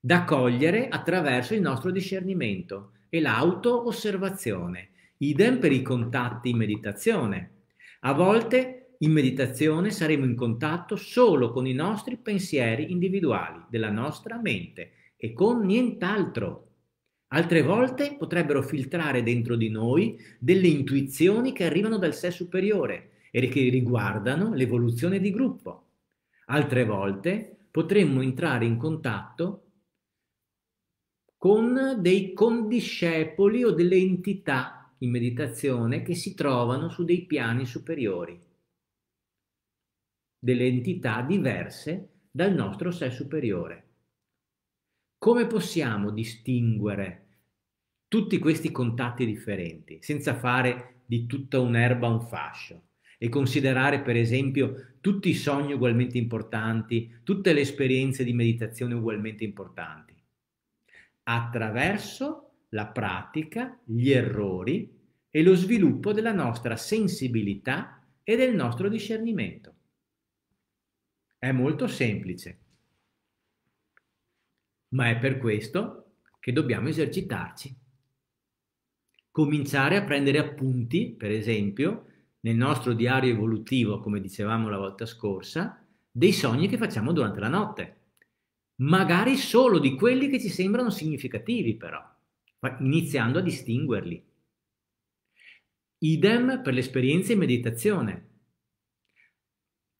da cogliere attraverso il nostro discernimento e l'auto-osservazione. Idem per i contatti in meditazione. A volte in meditazione saremo in contatto solo con i nostri pensieri individuali, della nostra mente e con nient'altro. Altre volte potrebbero filtrare dentro di noi delle intuizioni che arrivano dal sé superiore e che riguardano l'evoluzione di gruppo. Altre volte potremmo entrare in contatto con dei condiscepoli o delle entità in meditazione che si trovano su dei piani superiori delle entità diverse dal nostro sé superiore. Come possiamo distinguere tutti questi contatti differenti senza fare di tutta un'erba un fascio e considerare per esempio tutti i sogni ugualmente importanti, tutte le esperienze di meditazione ugualmente importanti? Attraverso la pratica, gli errori e lo sviluppo della nostra sensibilità e del nostro discernimento. È molto semplice, ma è per questo che dobbiamo esercitarci. Cominciare a prendere appunti, per esempio, nel nostro diario evolutivo, come dicevamo la volta scorsa, dei sogni che facciamo durante la notte. Magari solo di quelli che ci sembrano significativi, però, iniziando a distinguerli. Idem per le esperienze in meditazione.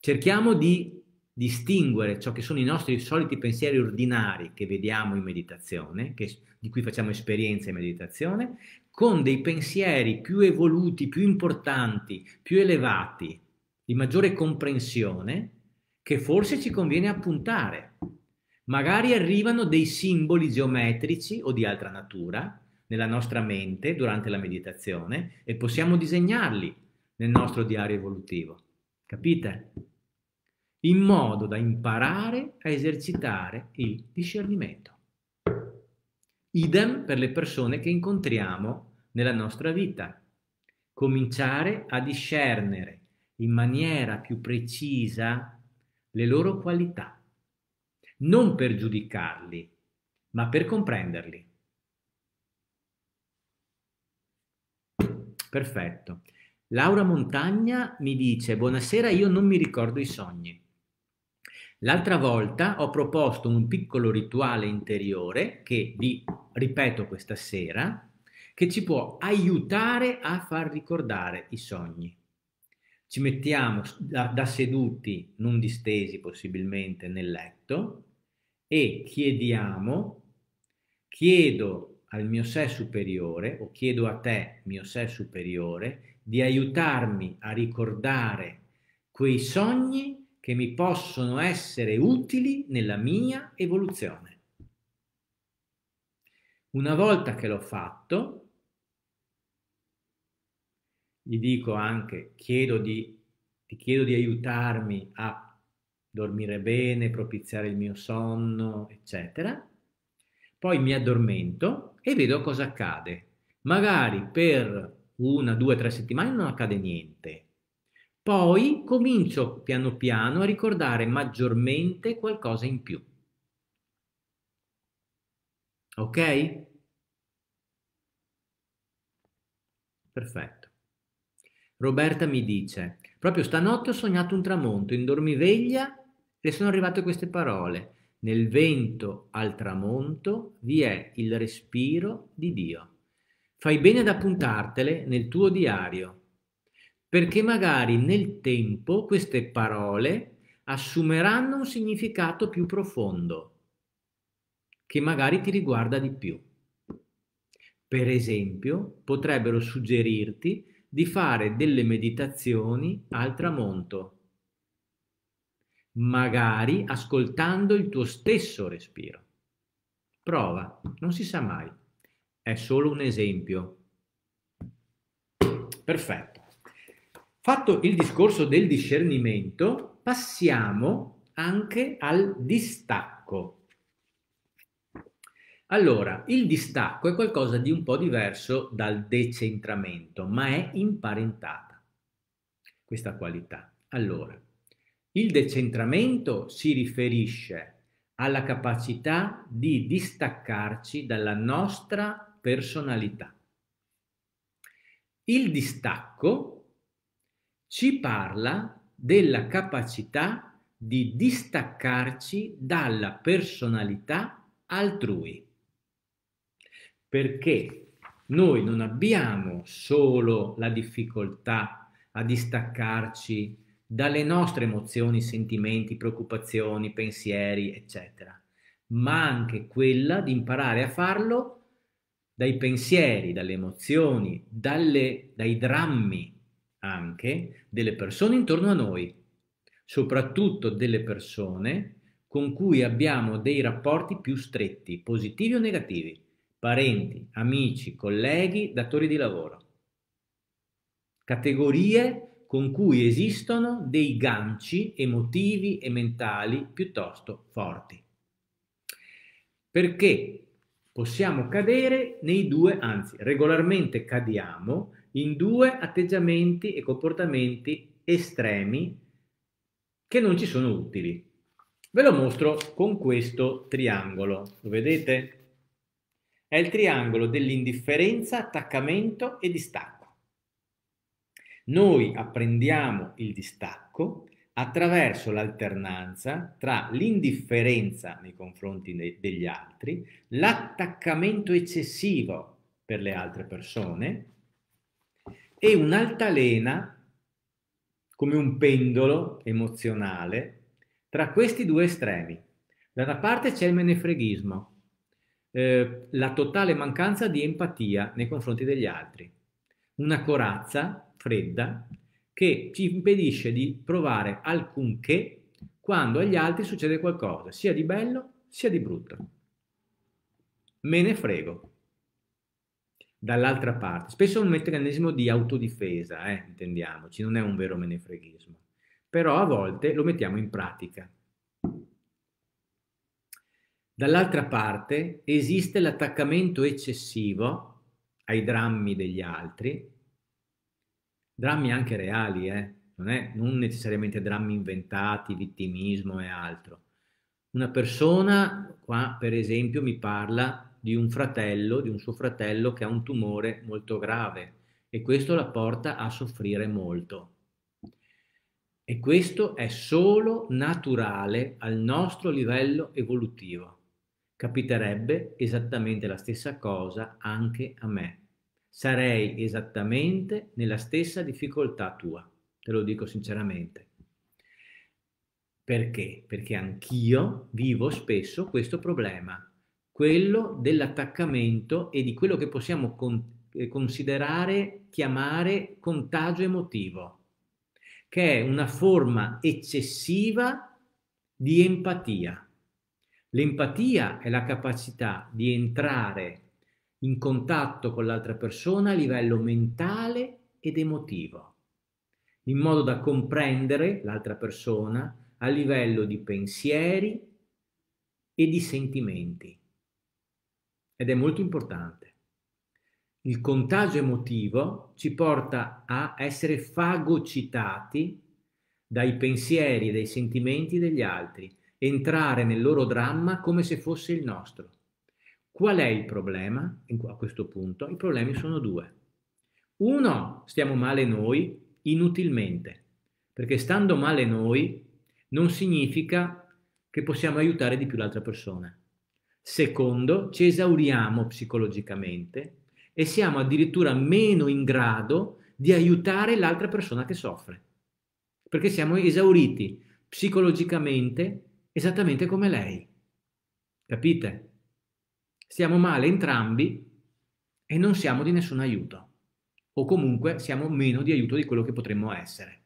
Cerchiamo di distinguere ciò che sono i nostri soliti pensieri ordinari che vediamo in meditazione, che, di cui facciamo esperienza in meditazione, con dei pensieri più evoluti, più importanti, più elevati, di maggiore comprensione, che forse ci conviene appuntare. Magari arrivano dei simboli geometrici o di altra natura nella nostra mente durante la meditazione e possiamo disegnarli nel nostro diario evolutivo. Capite? in modo da imparare a esercitare il discernimento. Idem per le persone che incontriamo nella nostra vita. Cominciare a discernere in maniera più precisa le loro qualità, non per giudicarli, ma per comprenderli. Perfetto. Laura Montagna mi dice, buonasera, io non mi ricordo i sogni. L'altra volta ho proposto un piccolo rituale interiore che vi ripeto questa sera, che ci può aiutare a far ricordare i sogni. Ci mettiamo da, da seduti, non distesi possibilmente, nel letto e chiediamo, chiedo al mio sé superiore o chiedo a te, mio sé superiore, di aiutarmi a ricordare quei sogni che mi possono essere utili nella mia evoluzione. Una volta che l'ho fatto, gli dico anche, chiedo di, ti chiedo di aiutarmi a dormire bene, propiziare il mio sonno, eccetera. Poi mi addormento e vedo cosa accade. Magari per una, due, tre settimane non accade niente, poi comincio piano piano a ricordare maggiormente qualcosa in più. Ok? Perfetto. Roberta mi dice, proprio stanotte ho sognato un tramonto, in dormiveglia le sono arrivate queste parole. Nel vento al tramonto vi è il respiro di Dio. Fai bene ad appuntartele nel tuo diario perché magari nel tempo queste parole assumeranno un significato più profondo, che magari ti riguarda di più. Per esempio, potrebbero suggerirti di fare delle meditazioni al tramonto, magari ascoltando il tuo stesso respiro. Prova, non si sa mai, è solo un esempio. Perfetto. Fatto il discorso del discernimento, passiamo anche al distacco. Allora, il distacco è qualcosa di un po' diverso dal decentramento, ma è imparentata questa qualità. Allora, il decentramento si riferisce alla capacità di distaccarci dalla nostra personalità. Il distacco ci parla della capacità di distaccarci dalla personalità altrui. Perché noi non abbiamo solo la difficoltà a distaccarci dalle nostre emozioni, sentimenti, preoccupazioni, pensieri, eccetera, ma anche quella di imparare a farlo dai pensieri, dalle emozioni, dalle, dai drammi, anche delle persone intorno a noi, soprattutto delle persone con cui abbiamo dei rapporti più stretti, positivi o negativi, parenti, amici, colleghi, datori di lavoro. Categorie con cui esistono dei ganci emotivi e mentali piuttosto forti. Perché possiamo cadere nei due, anzi regolarmente cadiamo in due atteggiamenti e comportamenti estremi che non ci sono utili. Ve lo mostro con questo triangolo, lo vedete? È il triangolo dell'indifferenza, attaccamento e distacco. Noi apprendiamo il distacco attraverso l'alternanza tra l'indifferenza nei confronti degli altri, l'attaccamento eccessivo per le altre persone e un'altalena come un pendolo emozionale tra questi due estremi. Da una parte c'è il menefreghismo, eh, la totale mancanza di empatia nei confronti degli altri, una corazza fredda che ci impedisce di provare alcunché quando agli altri succede qualcosa, sia di bello sia di brutto. Me ne frego dall'altra parte. Spesso è un meccanismo di autodifesa, eh, intendiamoci, non è un vero menefreghismo, però a volte lo mettiamo in pratica. Dall'altra parte esiste l'attaccamento eccessivo ai drammi degli altri, drammi anche reali, eh? non, è, non necessariamente drammi inventati, vittimismo e altro. Una persona qua, per esempio, mi parla di un fratello, di un suo fratello che ha un tumore molto grave e questo la porta a soffrire molto. E questo è solo naturale al nostro livello evolutivo. Capiterebbe esattamente la stessa cosa anche a me. Sarei esattamente nella stessa difficoltà tua, te lo dico sinceramente. Perché? Perché anch'io vivo spesso questo problema quello dell'attaccamento e di quello che possiamo con, eh, considerare, chiamare contagio emotivo, che è una forma eccessiva di empatia. L'empatia è la capacità di entrare in contatto con l'altra persona a livello mentale ed emotivo, in modo da comprendere l'altra persona a livello di pensieri e di sentimenti ed è molto importante. Il contagio emotivo ci porta a essere fagocitati dai pensieri dai sentimenti degli altri, entrare nel loro dramma come se fosse il nostro. Qual è il problema a questo punto? I problemi sono due. Uno, stiamo male noi inutilmente, perché stando male noi non significa che possiamo aiutare di più l'altra persona. Secondo, ci esauriamo psicologicamente e siamo addirittura meno in grado di aiutare l'altra persona che soffre, perché siamo esauriti psicologicamente esattamente come lei. Capite? Stiamo male entrambi e non siamo di nessun aiuto, o comunque siamo meno di aiuto di quello che potremmo essere.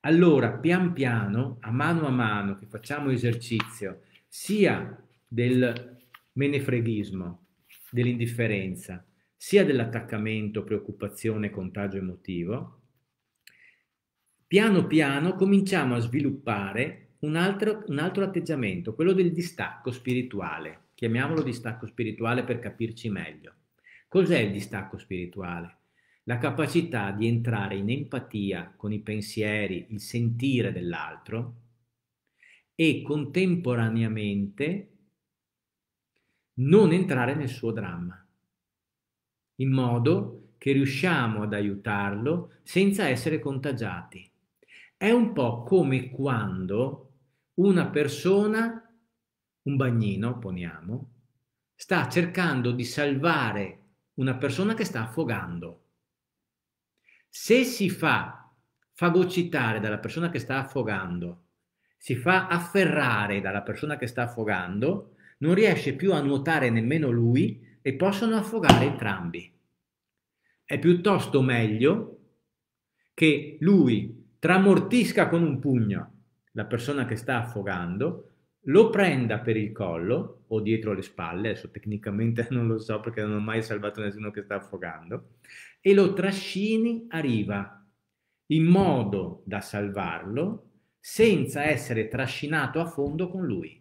Allora, pian piano, a mano a mano che facciamo esercizio, sia del menefreghismo, dell'indifferenza, sia dell'attaccamento, preoccupazione, contagio emotivo, piano piano cominciamo a sviluppare un altro, un altro atteggiamento, quello del distacco spirituale. Chiamiamolo distacco spirituale per capirci meglio. Cos'è il distacco spirituale? La capacità di entrare in empatia con i pensieri, il sentire dell'altro e contemporaneamente non entrare nel suo dramma, in modo che riusciamo ad aiutarlo senza essere contagiati. È un po' come quando una persona, un bagnino, poniamo, sta cercando di salvare una persona che sta affogando. Se si fa fagocitare dalla persona che sta affogando, si fa afferrare dalla persona che sta affogando, non riesce più a nuotare nemmeno lui e possono affogare entrambi. È piuttosto meglio che lui tramortisca con un pugno la persona che sta affogando, lo prenda per il collo o dietro le spalle, adesso tecnicamente non lo so perché non ho mai salvato nessuno che sta affogando, e lo trascini a riva in modo da salvarlo senza essere trascinato a fondo con lui.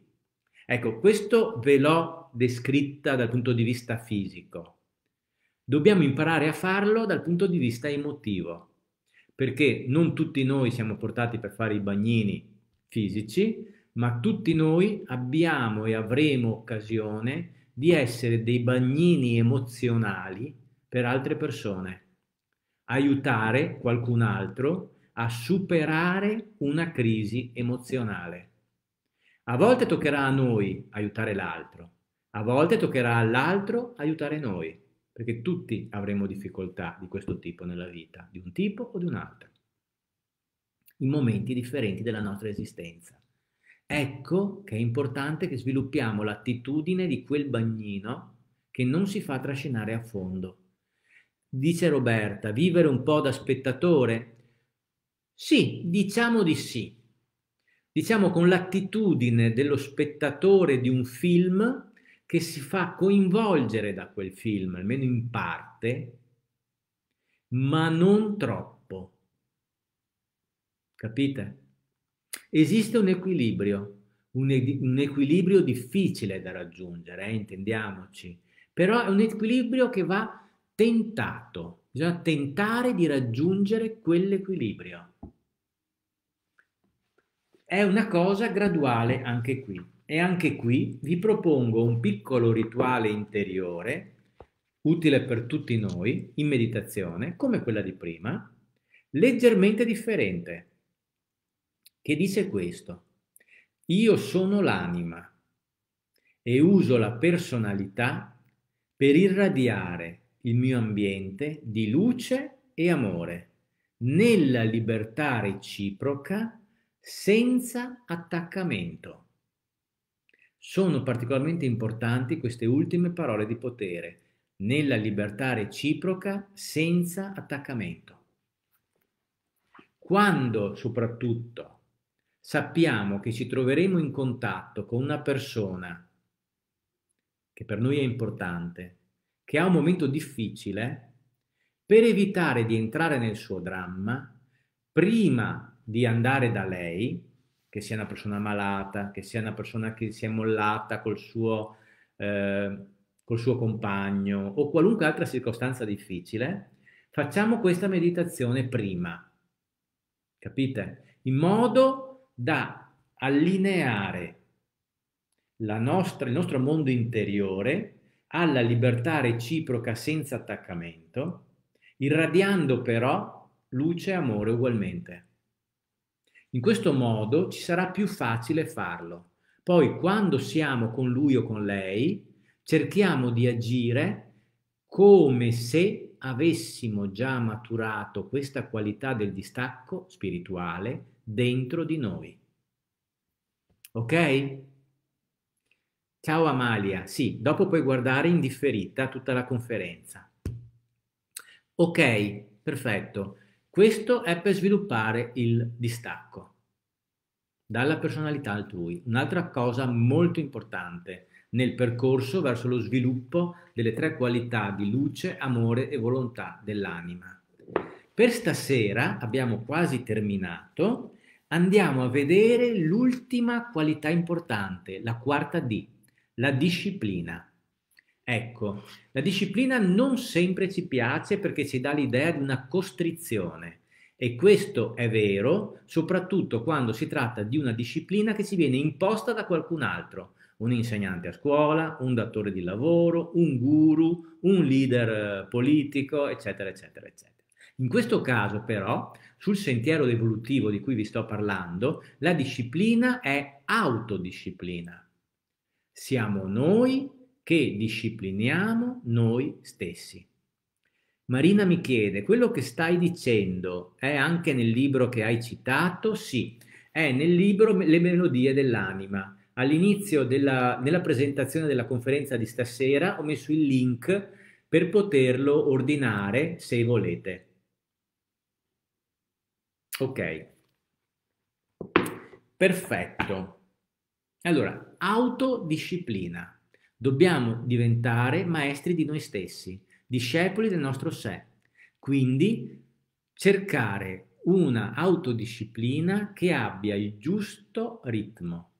Ecco, questo ve l'ho descritta dal punto di vista fisico. Dobbiamo imparare a farlo dal punto di vista emotivo, perché non tutti noi siamo portati per fare i bagnini fisici, ma tutti noi abbiamo e avremo occasione di essere dei bagnini emozionali per altre persone, aiutare qualcun altro a superare una crisi emozionale. A volte toccherà a noi aiutare l'altro, a volte toccherà all'altro aiutare noi, perché tutti avremo difficoltà di questo tipo nella vita, di un tipo o di un altro, in momenti differenti della nostra esistenza. Ecco che è importante che sviluppiamo l'attitudine di quel bagnino che non si fa trascinare a fondo. Dice Roberta, vivere un po' da spettatore? Sì, diciamo di sì, diciamo con l'attitudine dello spettatore di un film che si fa coinvolgere da quel film, almeno in parte, ma non troppo. Capite? Esiste un equilibrio, un, un equilibrio difficile da raggiungere, eh, intendiamoci, però è un equilibrio che va tentato, bisogna tentare di raggiungere quell'equilibrio. È una cosa graduale anche qui. E anche qui vi propongo un piccolo rituale interiore, utile per tutti noi, in meditazione, come quella di prima, leggermente differente, che dice questo. Io sono l'anima e uso la personalità per irradiare il mio ambiente di luce e amore, nella libertà reciproca senza attaccamento. Sono particolarmente importanti queste ultime parole di potere, nella libertà reciproca senza attaccamento. Quando soprattutto sappiamo che ci troveremo in contatto con una persona che per noi è importante, che ha un momento difficile, per evitare di entrare nel suo dramma, prima di andare da lei, che sia una persona malata, che sia una persona che si è mollata col suo, eh, col suo compagno o qualunque altra circostanza difficile, facciamo questa meditazione prima, capite? In modo da allineare nostra, il nostro mondo interiore alla libertà reciproca senza attaccamento, irradiando però luce e amore ugualmente. In questo modo ci sarà più facile farlo. Poi quando siamo con lui o con lei, cerchiamo di agire come se avessimo già maturato questa qualità del distacco spirituale dentro di noi. Ok? Ciao Amalia, sì, dopo puoi guardare in differita tutta la conferenza. Ok, perfetto. Questo è per sviluppare il distacco dalla personalità altrui. Un'altra cosa molto importante nel percorso verso lo sviluppo delle tre qualità di luce, amore e volontà dell'anima. Per stasera abbiamo quasi terminato, andiamo a vedere l'ultima qualità importante, la quarta D, la disciplina. Ecco, la disciplina non sempre ci piace perché ci dà l'idea di una costrizione e questo è vero soprattutto quando si tratta di una disciplina che ci viene imposta da qualcun altro, un insegnante a scuola, un datore di lavoro, un guru, un leader eh, politico, eccetera, eccetera, eccetera. In questo caso però, sul sentiero evolutivo di cui vi sto parlando, la disciplina è autodisciplina. Siamo noi che discipliniamo noi stessi. Marina mi chiede, quello che stai dicendo è anche nel libro che hai citato? Sì, è nel libro Le melodie dell'anima. All'inizio della presentazione della conferenza di stasera ho messo il link per poterlo ordinare se volete. Ok, perfetto. Allora, autodisciplina. Dobbiamo diventare maestri di noi stessi, discepoli del nostro sé. Quindi cercare una autodisciplina che abbia il giusto ritmo,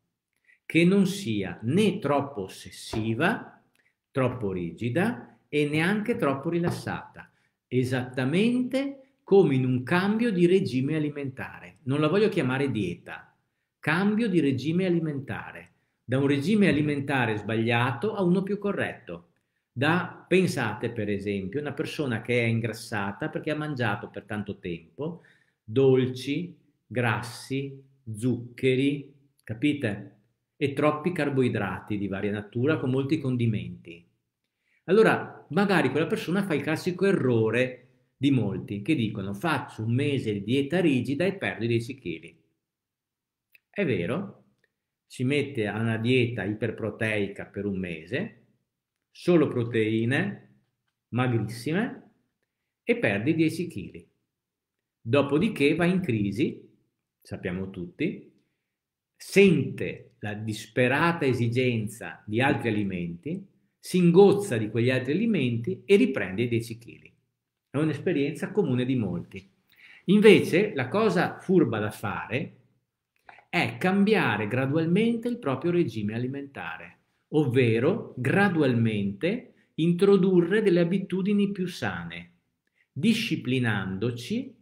che non sia né troppo ossessiva, troppo rigida e neanche troppo rilassata, esattamente come in un cambio di regime alimentare. Non la voglio chiamare dieta, cambio di regime alimentare da un regime alimentare sbagliato a uno più corretto. Da, pensate per esempio, una persona che è ingrassata perché ha mangiato per tanto tempo dolci, grassi, zuccheri, capite? E troppi carboidrati di varia natura con molti condimenti. Allora, magari quella persona fa il classico errore di molti che dicono faccio un mese di dieta rigida e perdo i 10 kg. È vero, si mette a una dieta iperproteica per un mese, solo proteine, magrissime, e perdi 10 kg. Dopodiché va in crisi, sappiamo tutti, sente la disperata esigenza di altri alimenti, si ingozza di quegli altri alimenti e riprende i 10 kg. È un'esperienza comune di molti. Invece la cosa furba da fare è cambiare gradualmente il proprio regime alimentare, ovvero gradualmente introdurre delle abitudini più sane, disciplinandoci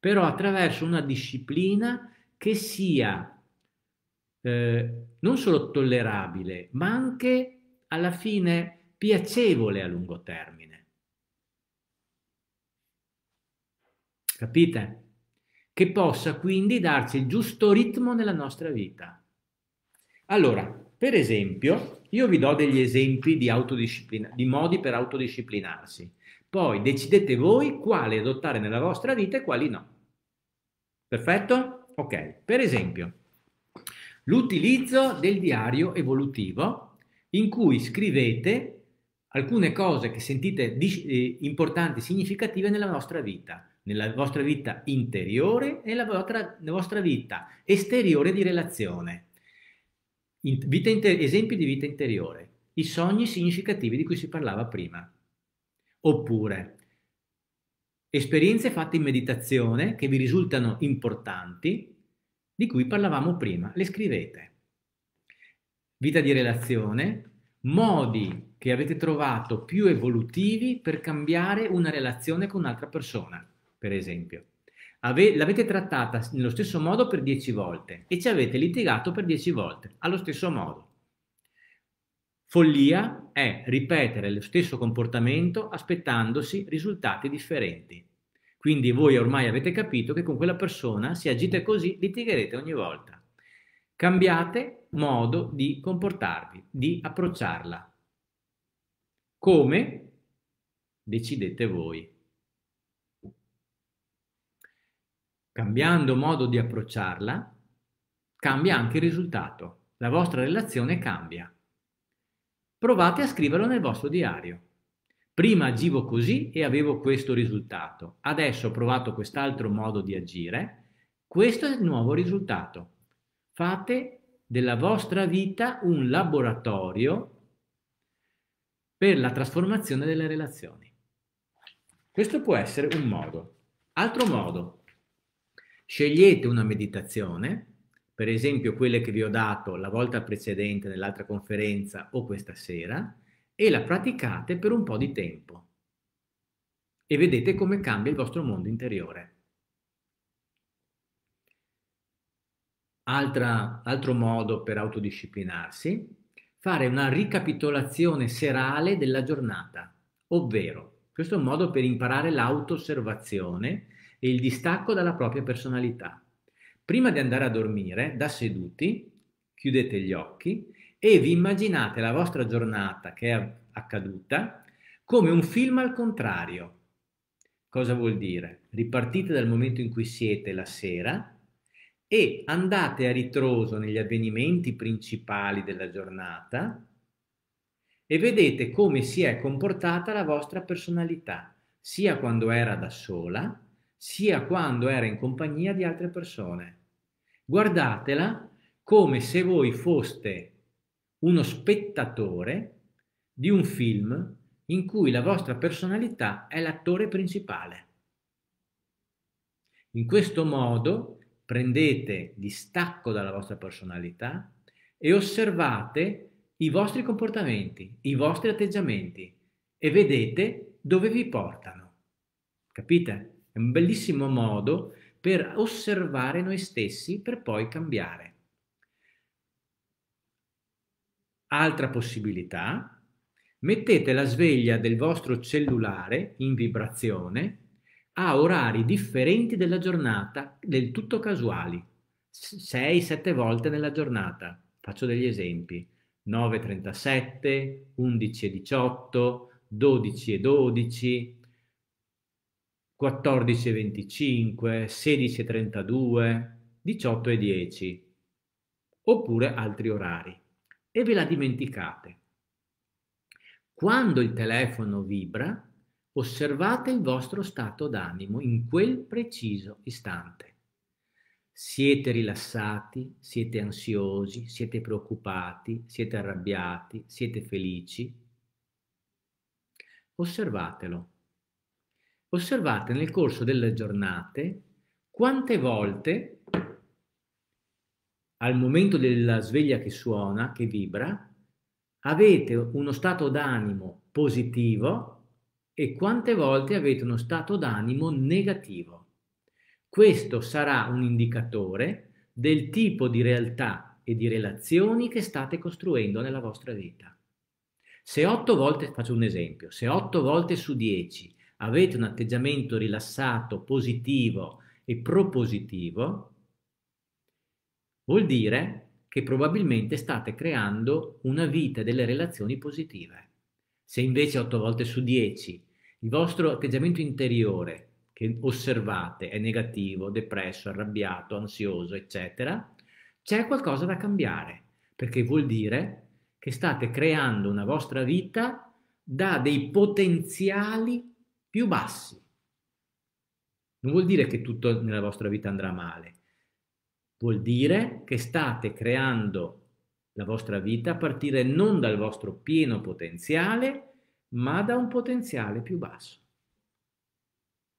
però attraverso una disciplina che sia eh, non solo tollerabile, ma anche alla fine piacevole a lungo termine. Capite? che possa quindi darci il giusto ritmo nella nostra vita. Allora, per esempio, io vi do degli esempi di, di modi per autodisciplinarsi. Poi decidete voi quali adottare nella vostra vita e quali no. Perfetto? Ok, per esempio, l'utilizzo del diario evolutivo in cui scrivete alcune cose che sentite eh, importanti, significative nella vostra vita nella vostra vita interiore e nella vostra, nella vostra vita esteriore di relazione. In, inter, esempi di vita interiore, i sogni significativi di cui si parlava prima. Oppure esperienze fatte in meditazione che vi risultano importanti, di cui parlavamo prima, le scrivete. Vita di relazione, modi che avete trovato più evolutivi per cambiare una relazione con un'altra persona per esempio. Ave- l'avete trattata nello stesso modo per dieci volte e ci avete litigato per dieci volte, allo stesso modo. Follia è ripetere lo stesso comportamento aspettandosi risultati differenti. Quindi voi ormai avete capito che con quella persona, se agite così, litigherete ogni volta. Cambiate modo di comportarvi, di approcciarla. Come? Decidete voi. cambiando modo di approcciarla, cambia anche il risultato. La vostra relazione cambia. Provate a scriverlo nel vostro diario. Prima agivo così e avevo questo risultato. Adesso ho provato quest'altro modo di agire. Questo è il nuovo risultato. Fate della vostra vita un laboratorio per la trasformazione delle relazioni. Questo può essere un modo. Altro modo, Scegliete una meditazione, per esempio quelle che vi ho dato la volta precedente nell'altra conferenza o questa sera, e la praticate per un po' di tempo e vedete come cambia il vostro mondo interiore. Altra, altro modo per autodisciplinarsi, fare una ricapitolazione serale della giornata, ovvero questo è un modo per imparare l'autosservazione e il distacco dalla propria personalità. Prima di andare a dormire, da seduti, chiudete gli occhi e vi immaginate la vostra giornata che è accaduta come un film al contrario. Cosa vuol dire? Ripartite dal momento in cui siete la sera e andate a ritroso negli avvenimenti principali della giornata e vedete come si è comportata la vostra personalità, sia quando era da sola, sia quando era in compagnia di altre persone. Guardatela come se voi foste uno spettatore di un film in cui la vostra personalità è l'attore principale. In questo modo prendete distacco dalla vostra personalità e osservate i vostri comportamenti, i vostri atteggiamenti e vedete dove vi portano. Capite? È un bellissimo modo per osservare noi stessi per poi cambiare. Altra possibilità, mettete la sveglia del vostro cellulare in vibrazione a orari differenti della giornata, del tutto casuali, 6-7 volte nella giornata. Faccio degli esempi, 9.37, 11.18, 12.12, 14,25, 16,32, 18,10 oppure altri orari e ve la dimenticate. Quando il telefono vibra, osservate il vostro stato d'animo in quel preciso istante. Siete rilassati, siete ansiosi, siete preoccupati, siete arrabbiati, siete felici. Osservatelo osservate nel corso delle giornate quante volte al momento della sveglia che suona, che vibra, avete uno stato d'animo positivo e quante volte avete uno stato d'animo negativo. Questo sarà un indicatore del tipo di realtà e di relazioni che state costruendo nella vostra vita. Se otto volte, faccio un esempio, se otto volte su dieci avete un atteggiamento rilassato, positivo e propositivo, vuol dire che probabilmente state creando una vita e delle relazioni positive. Se invece 8 volte su 10 il vostro atteggiamento interiore che osservate è negativo, depresso, arrabbiato, ansioso, eccetera, c'è qualcosa da cambiare, perché vuol dire che state creando una vostra vita da dei potenziali più bassi. Non vuol dire che tutto nella vostra vita andrà male, vuol dire che state creando la vostra vita a partire non dal vostro pieno potenziale, ma da un potenziale più basso.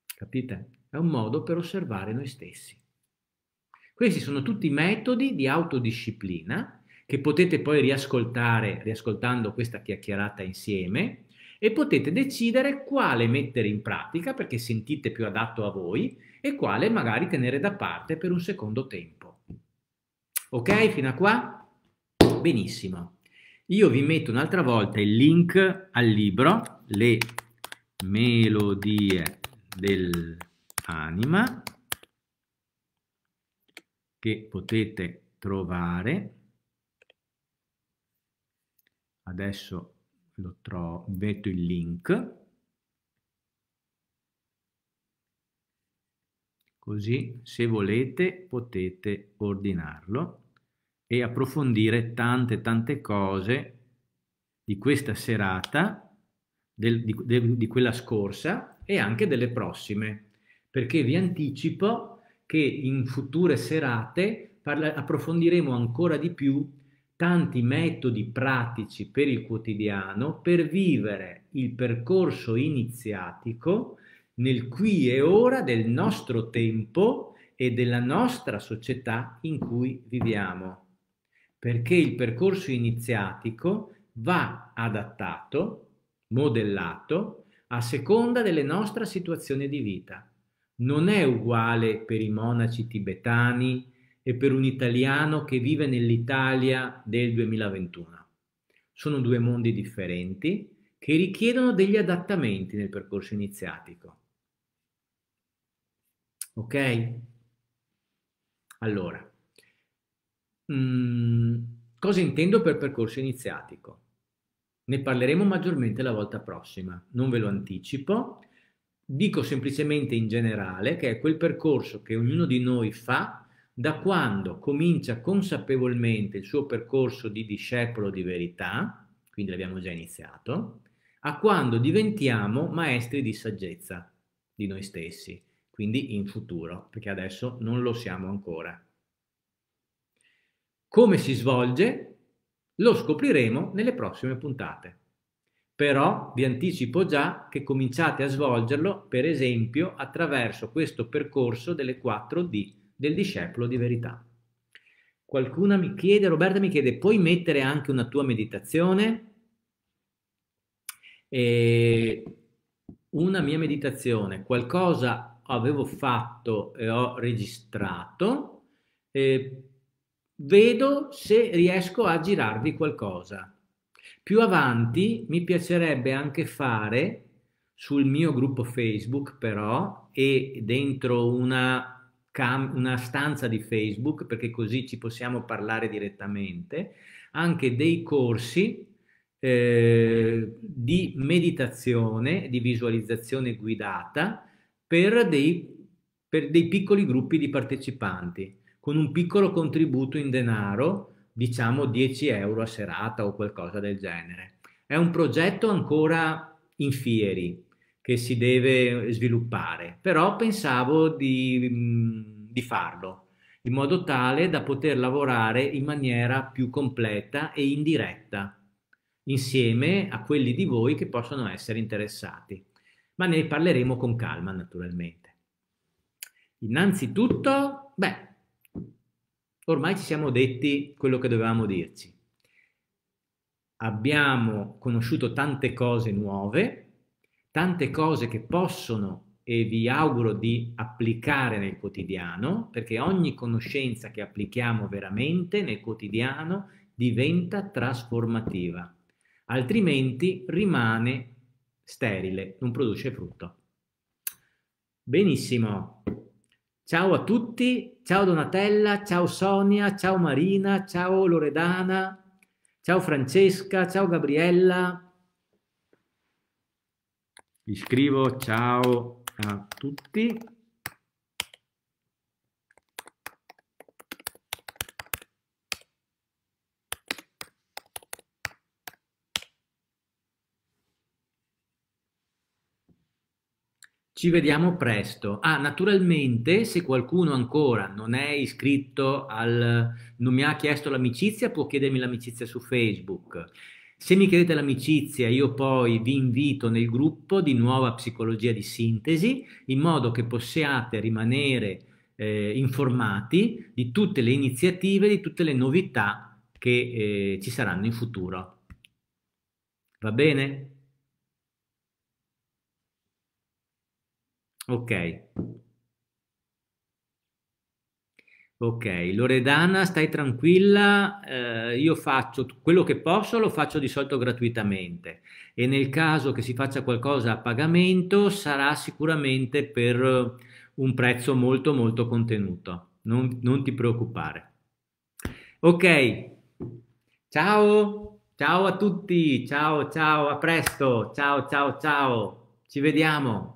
Capite? È un modo per osservare noi stessi. Questi sono tutti metodi di autodisciplina che potete poi riascoltare riascoltando questa chiacchierata insieme e potete decidere quale mettere in pratica perché sentite più adatto a voi e quale magari tenere da parte per un secondo tempo. Ok, fino a qua? Benissimo. Io vi metto un'altra volta il link al libro Le melodie dell'anima che potete trovare adesso lo trovo, metto il link, così se volete potete ordinarlo e approfondire tante tante cose di questa serata, del, di, de, di quella scorsa e anche delle prossime, perché vi anticipo che in future serate approfondiremo ancora di più tanti metodi pratici per il quotidiano per vivere il percorso iniziatico nel qui e ora del nostro tempo e della nostra società in cui viviamo. Perché il percorso iniziatico va adattato, modellato, a seconda delle nostre situazioni di vita. Non è uguale per i monaci tibetani, e per un italiano che vive nell'Italia del 2021. Sono due mondi differenti che richiedono degli adattamenti nel percorso iniziatico. Ok? Allora, mh, mm, cosa intendo per percorso iniziatico? Ne parleremo maggiormente la volta prossima, non ve lo anticipo, dico semplicemente in generale che è quel percorso che ognuno di noi fa da quando comincia consapevolmente il suo percorso di discepolo di verità, quindi l'abbiamo già iniziato, a quando diventiamo maestri di saggezza di noi stessi, quindi in futuro, perché adesso non lo siamo ancora. Come si svolge? Lo scopriremo nelle prossime puntate. Però vi anticipo già che cominciate a svolgerlo, per esempio, attraverso questo percorso delle 4D del discepolo di verità. Qualcuna mi chiede, Roberta mi chiede, puoi mettere anche una tua meditazione? E una mia meditazione, qualcosa avevo fatto e ho registrato, e vedo se riesco a girarvi qualcosa. Più avanti mi piacerebbe anche fare sul mio gruppo Facebook però e dentro una cam- una stanza di Facebook, perché così ci possiamo parlare direttamente, anche dei corsi eh, di meditazione, di visualizzazione guidata per dei, per dei piccoli gruppi di partecipanti, con un piccolo contributo in denaro, diciamo 10 euro a serata o qualcosa del genere. È un progetto ancora in fieri, che si deve sviluppare, però pensavo di, mm, di farlo in modo tale da poter lavorare in maniera più completa e in diretta insieme a quelli di voi che possono essere interessati, ma ne parleremo con calma naturalmente. Innanzitutto, beh, ormai ci siamo detti quello che dovevamo dirci. Abbiamo conosciuto tante cose nuove, tante cose che possono e vi auguro di applicare nel quotidiano, perché ogni conoscenza che applichiamo veramente nel quotidiano diventa trasformativa, altrimenti rimane sterile, non produce frutto. Benissimo. Ciao a tutti, ciao Donatella, ciao Sonia, ciao Marina, ciao Loredana, ciao Francesca, ciao Gabriella. Vi scrivo ciao a tutti. Ci vediamo presto. Ah, naturalmente, se qualcuno ancora non è iscritto al... non mi ha chiesto l'amicizia, può chiedermi l'amicizia su Facebook. Se mi chiedete l'amicizia, io poi vi invito nel gruppo di nuova psicologia di sintesi, in modo che possiate rimanere eh, informati di tutte le iniziative, di tutte le novità che eh, ci saranno in futuro. Va bene? Ok. Ok, Loredana, stai tranquilla, eh, io faccio quello che posso, lo faccio di solito gratuitamente e nel caso che si faccia qualcosa a pagamento sarà sicuramente per un prezzo molto molto contenuto, non, non ti preoccupare. Ok, ciao, ciao a tutti, ciao ciao, a presto, ciao ciao ciao, ci vediamo.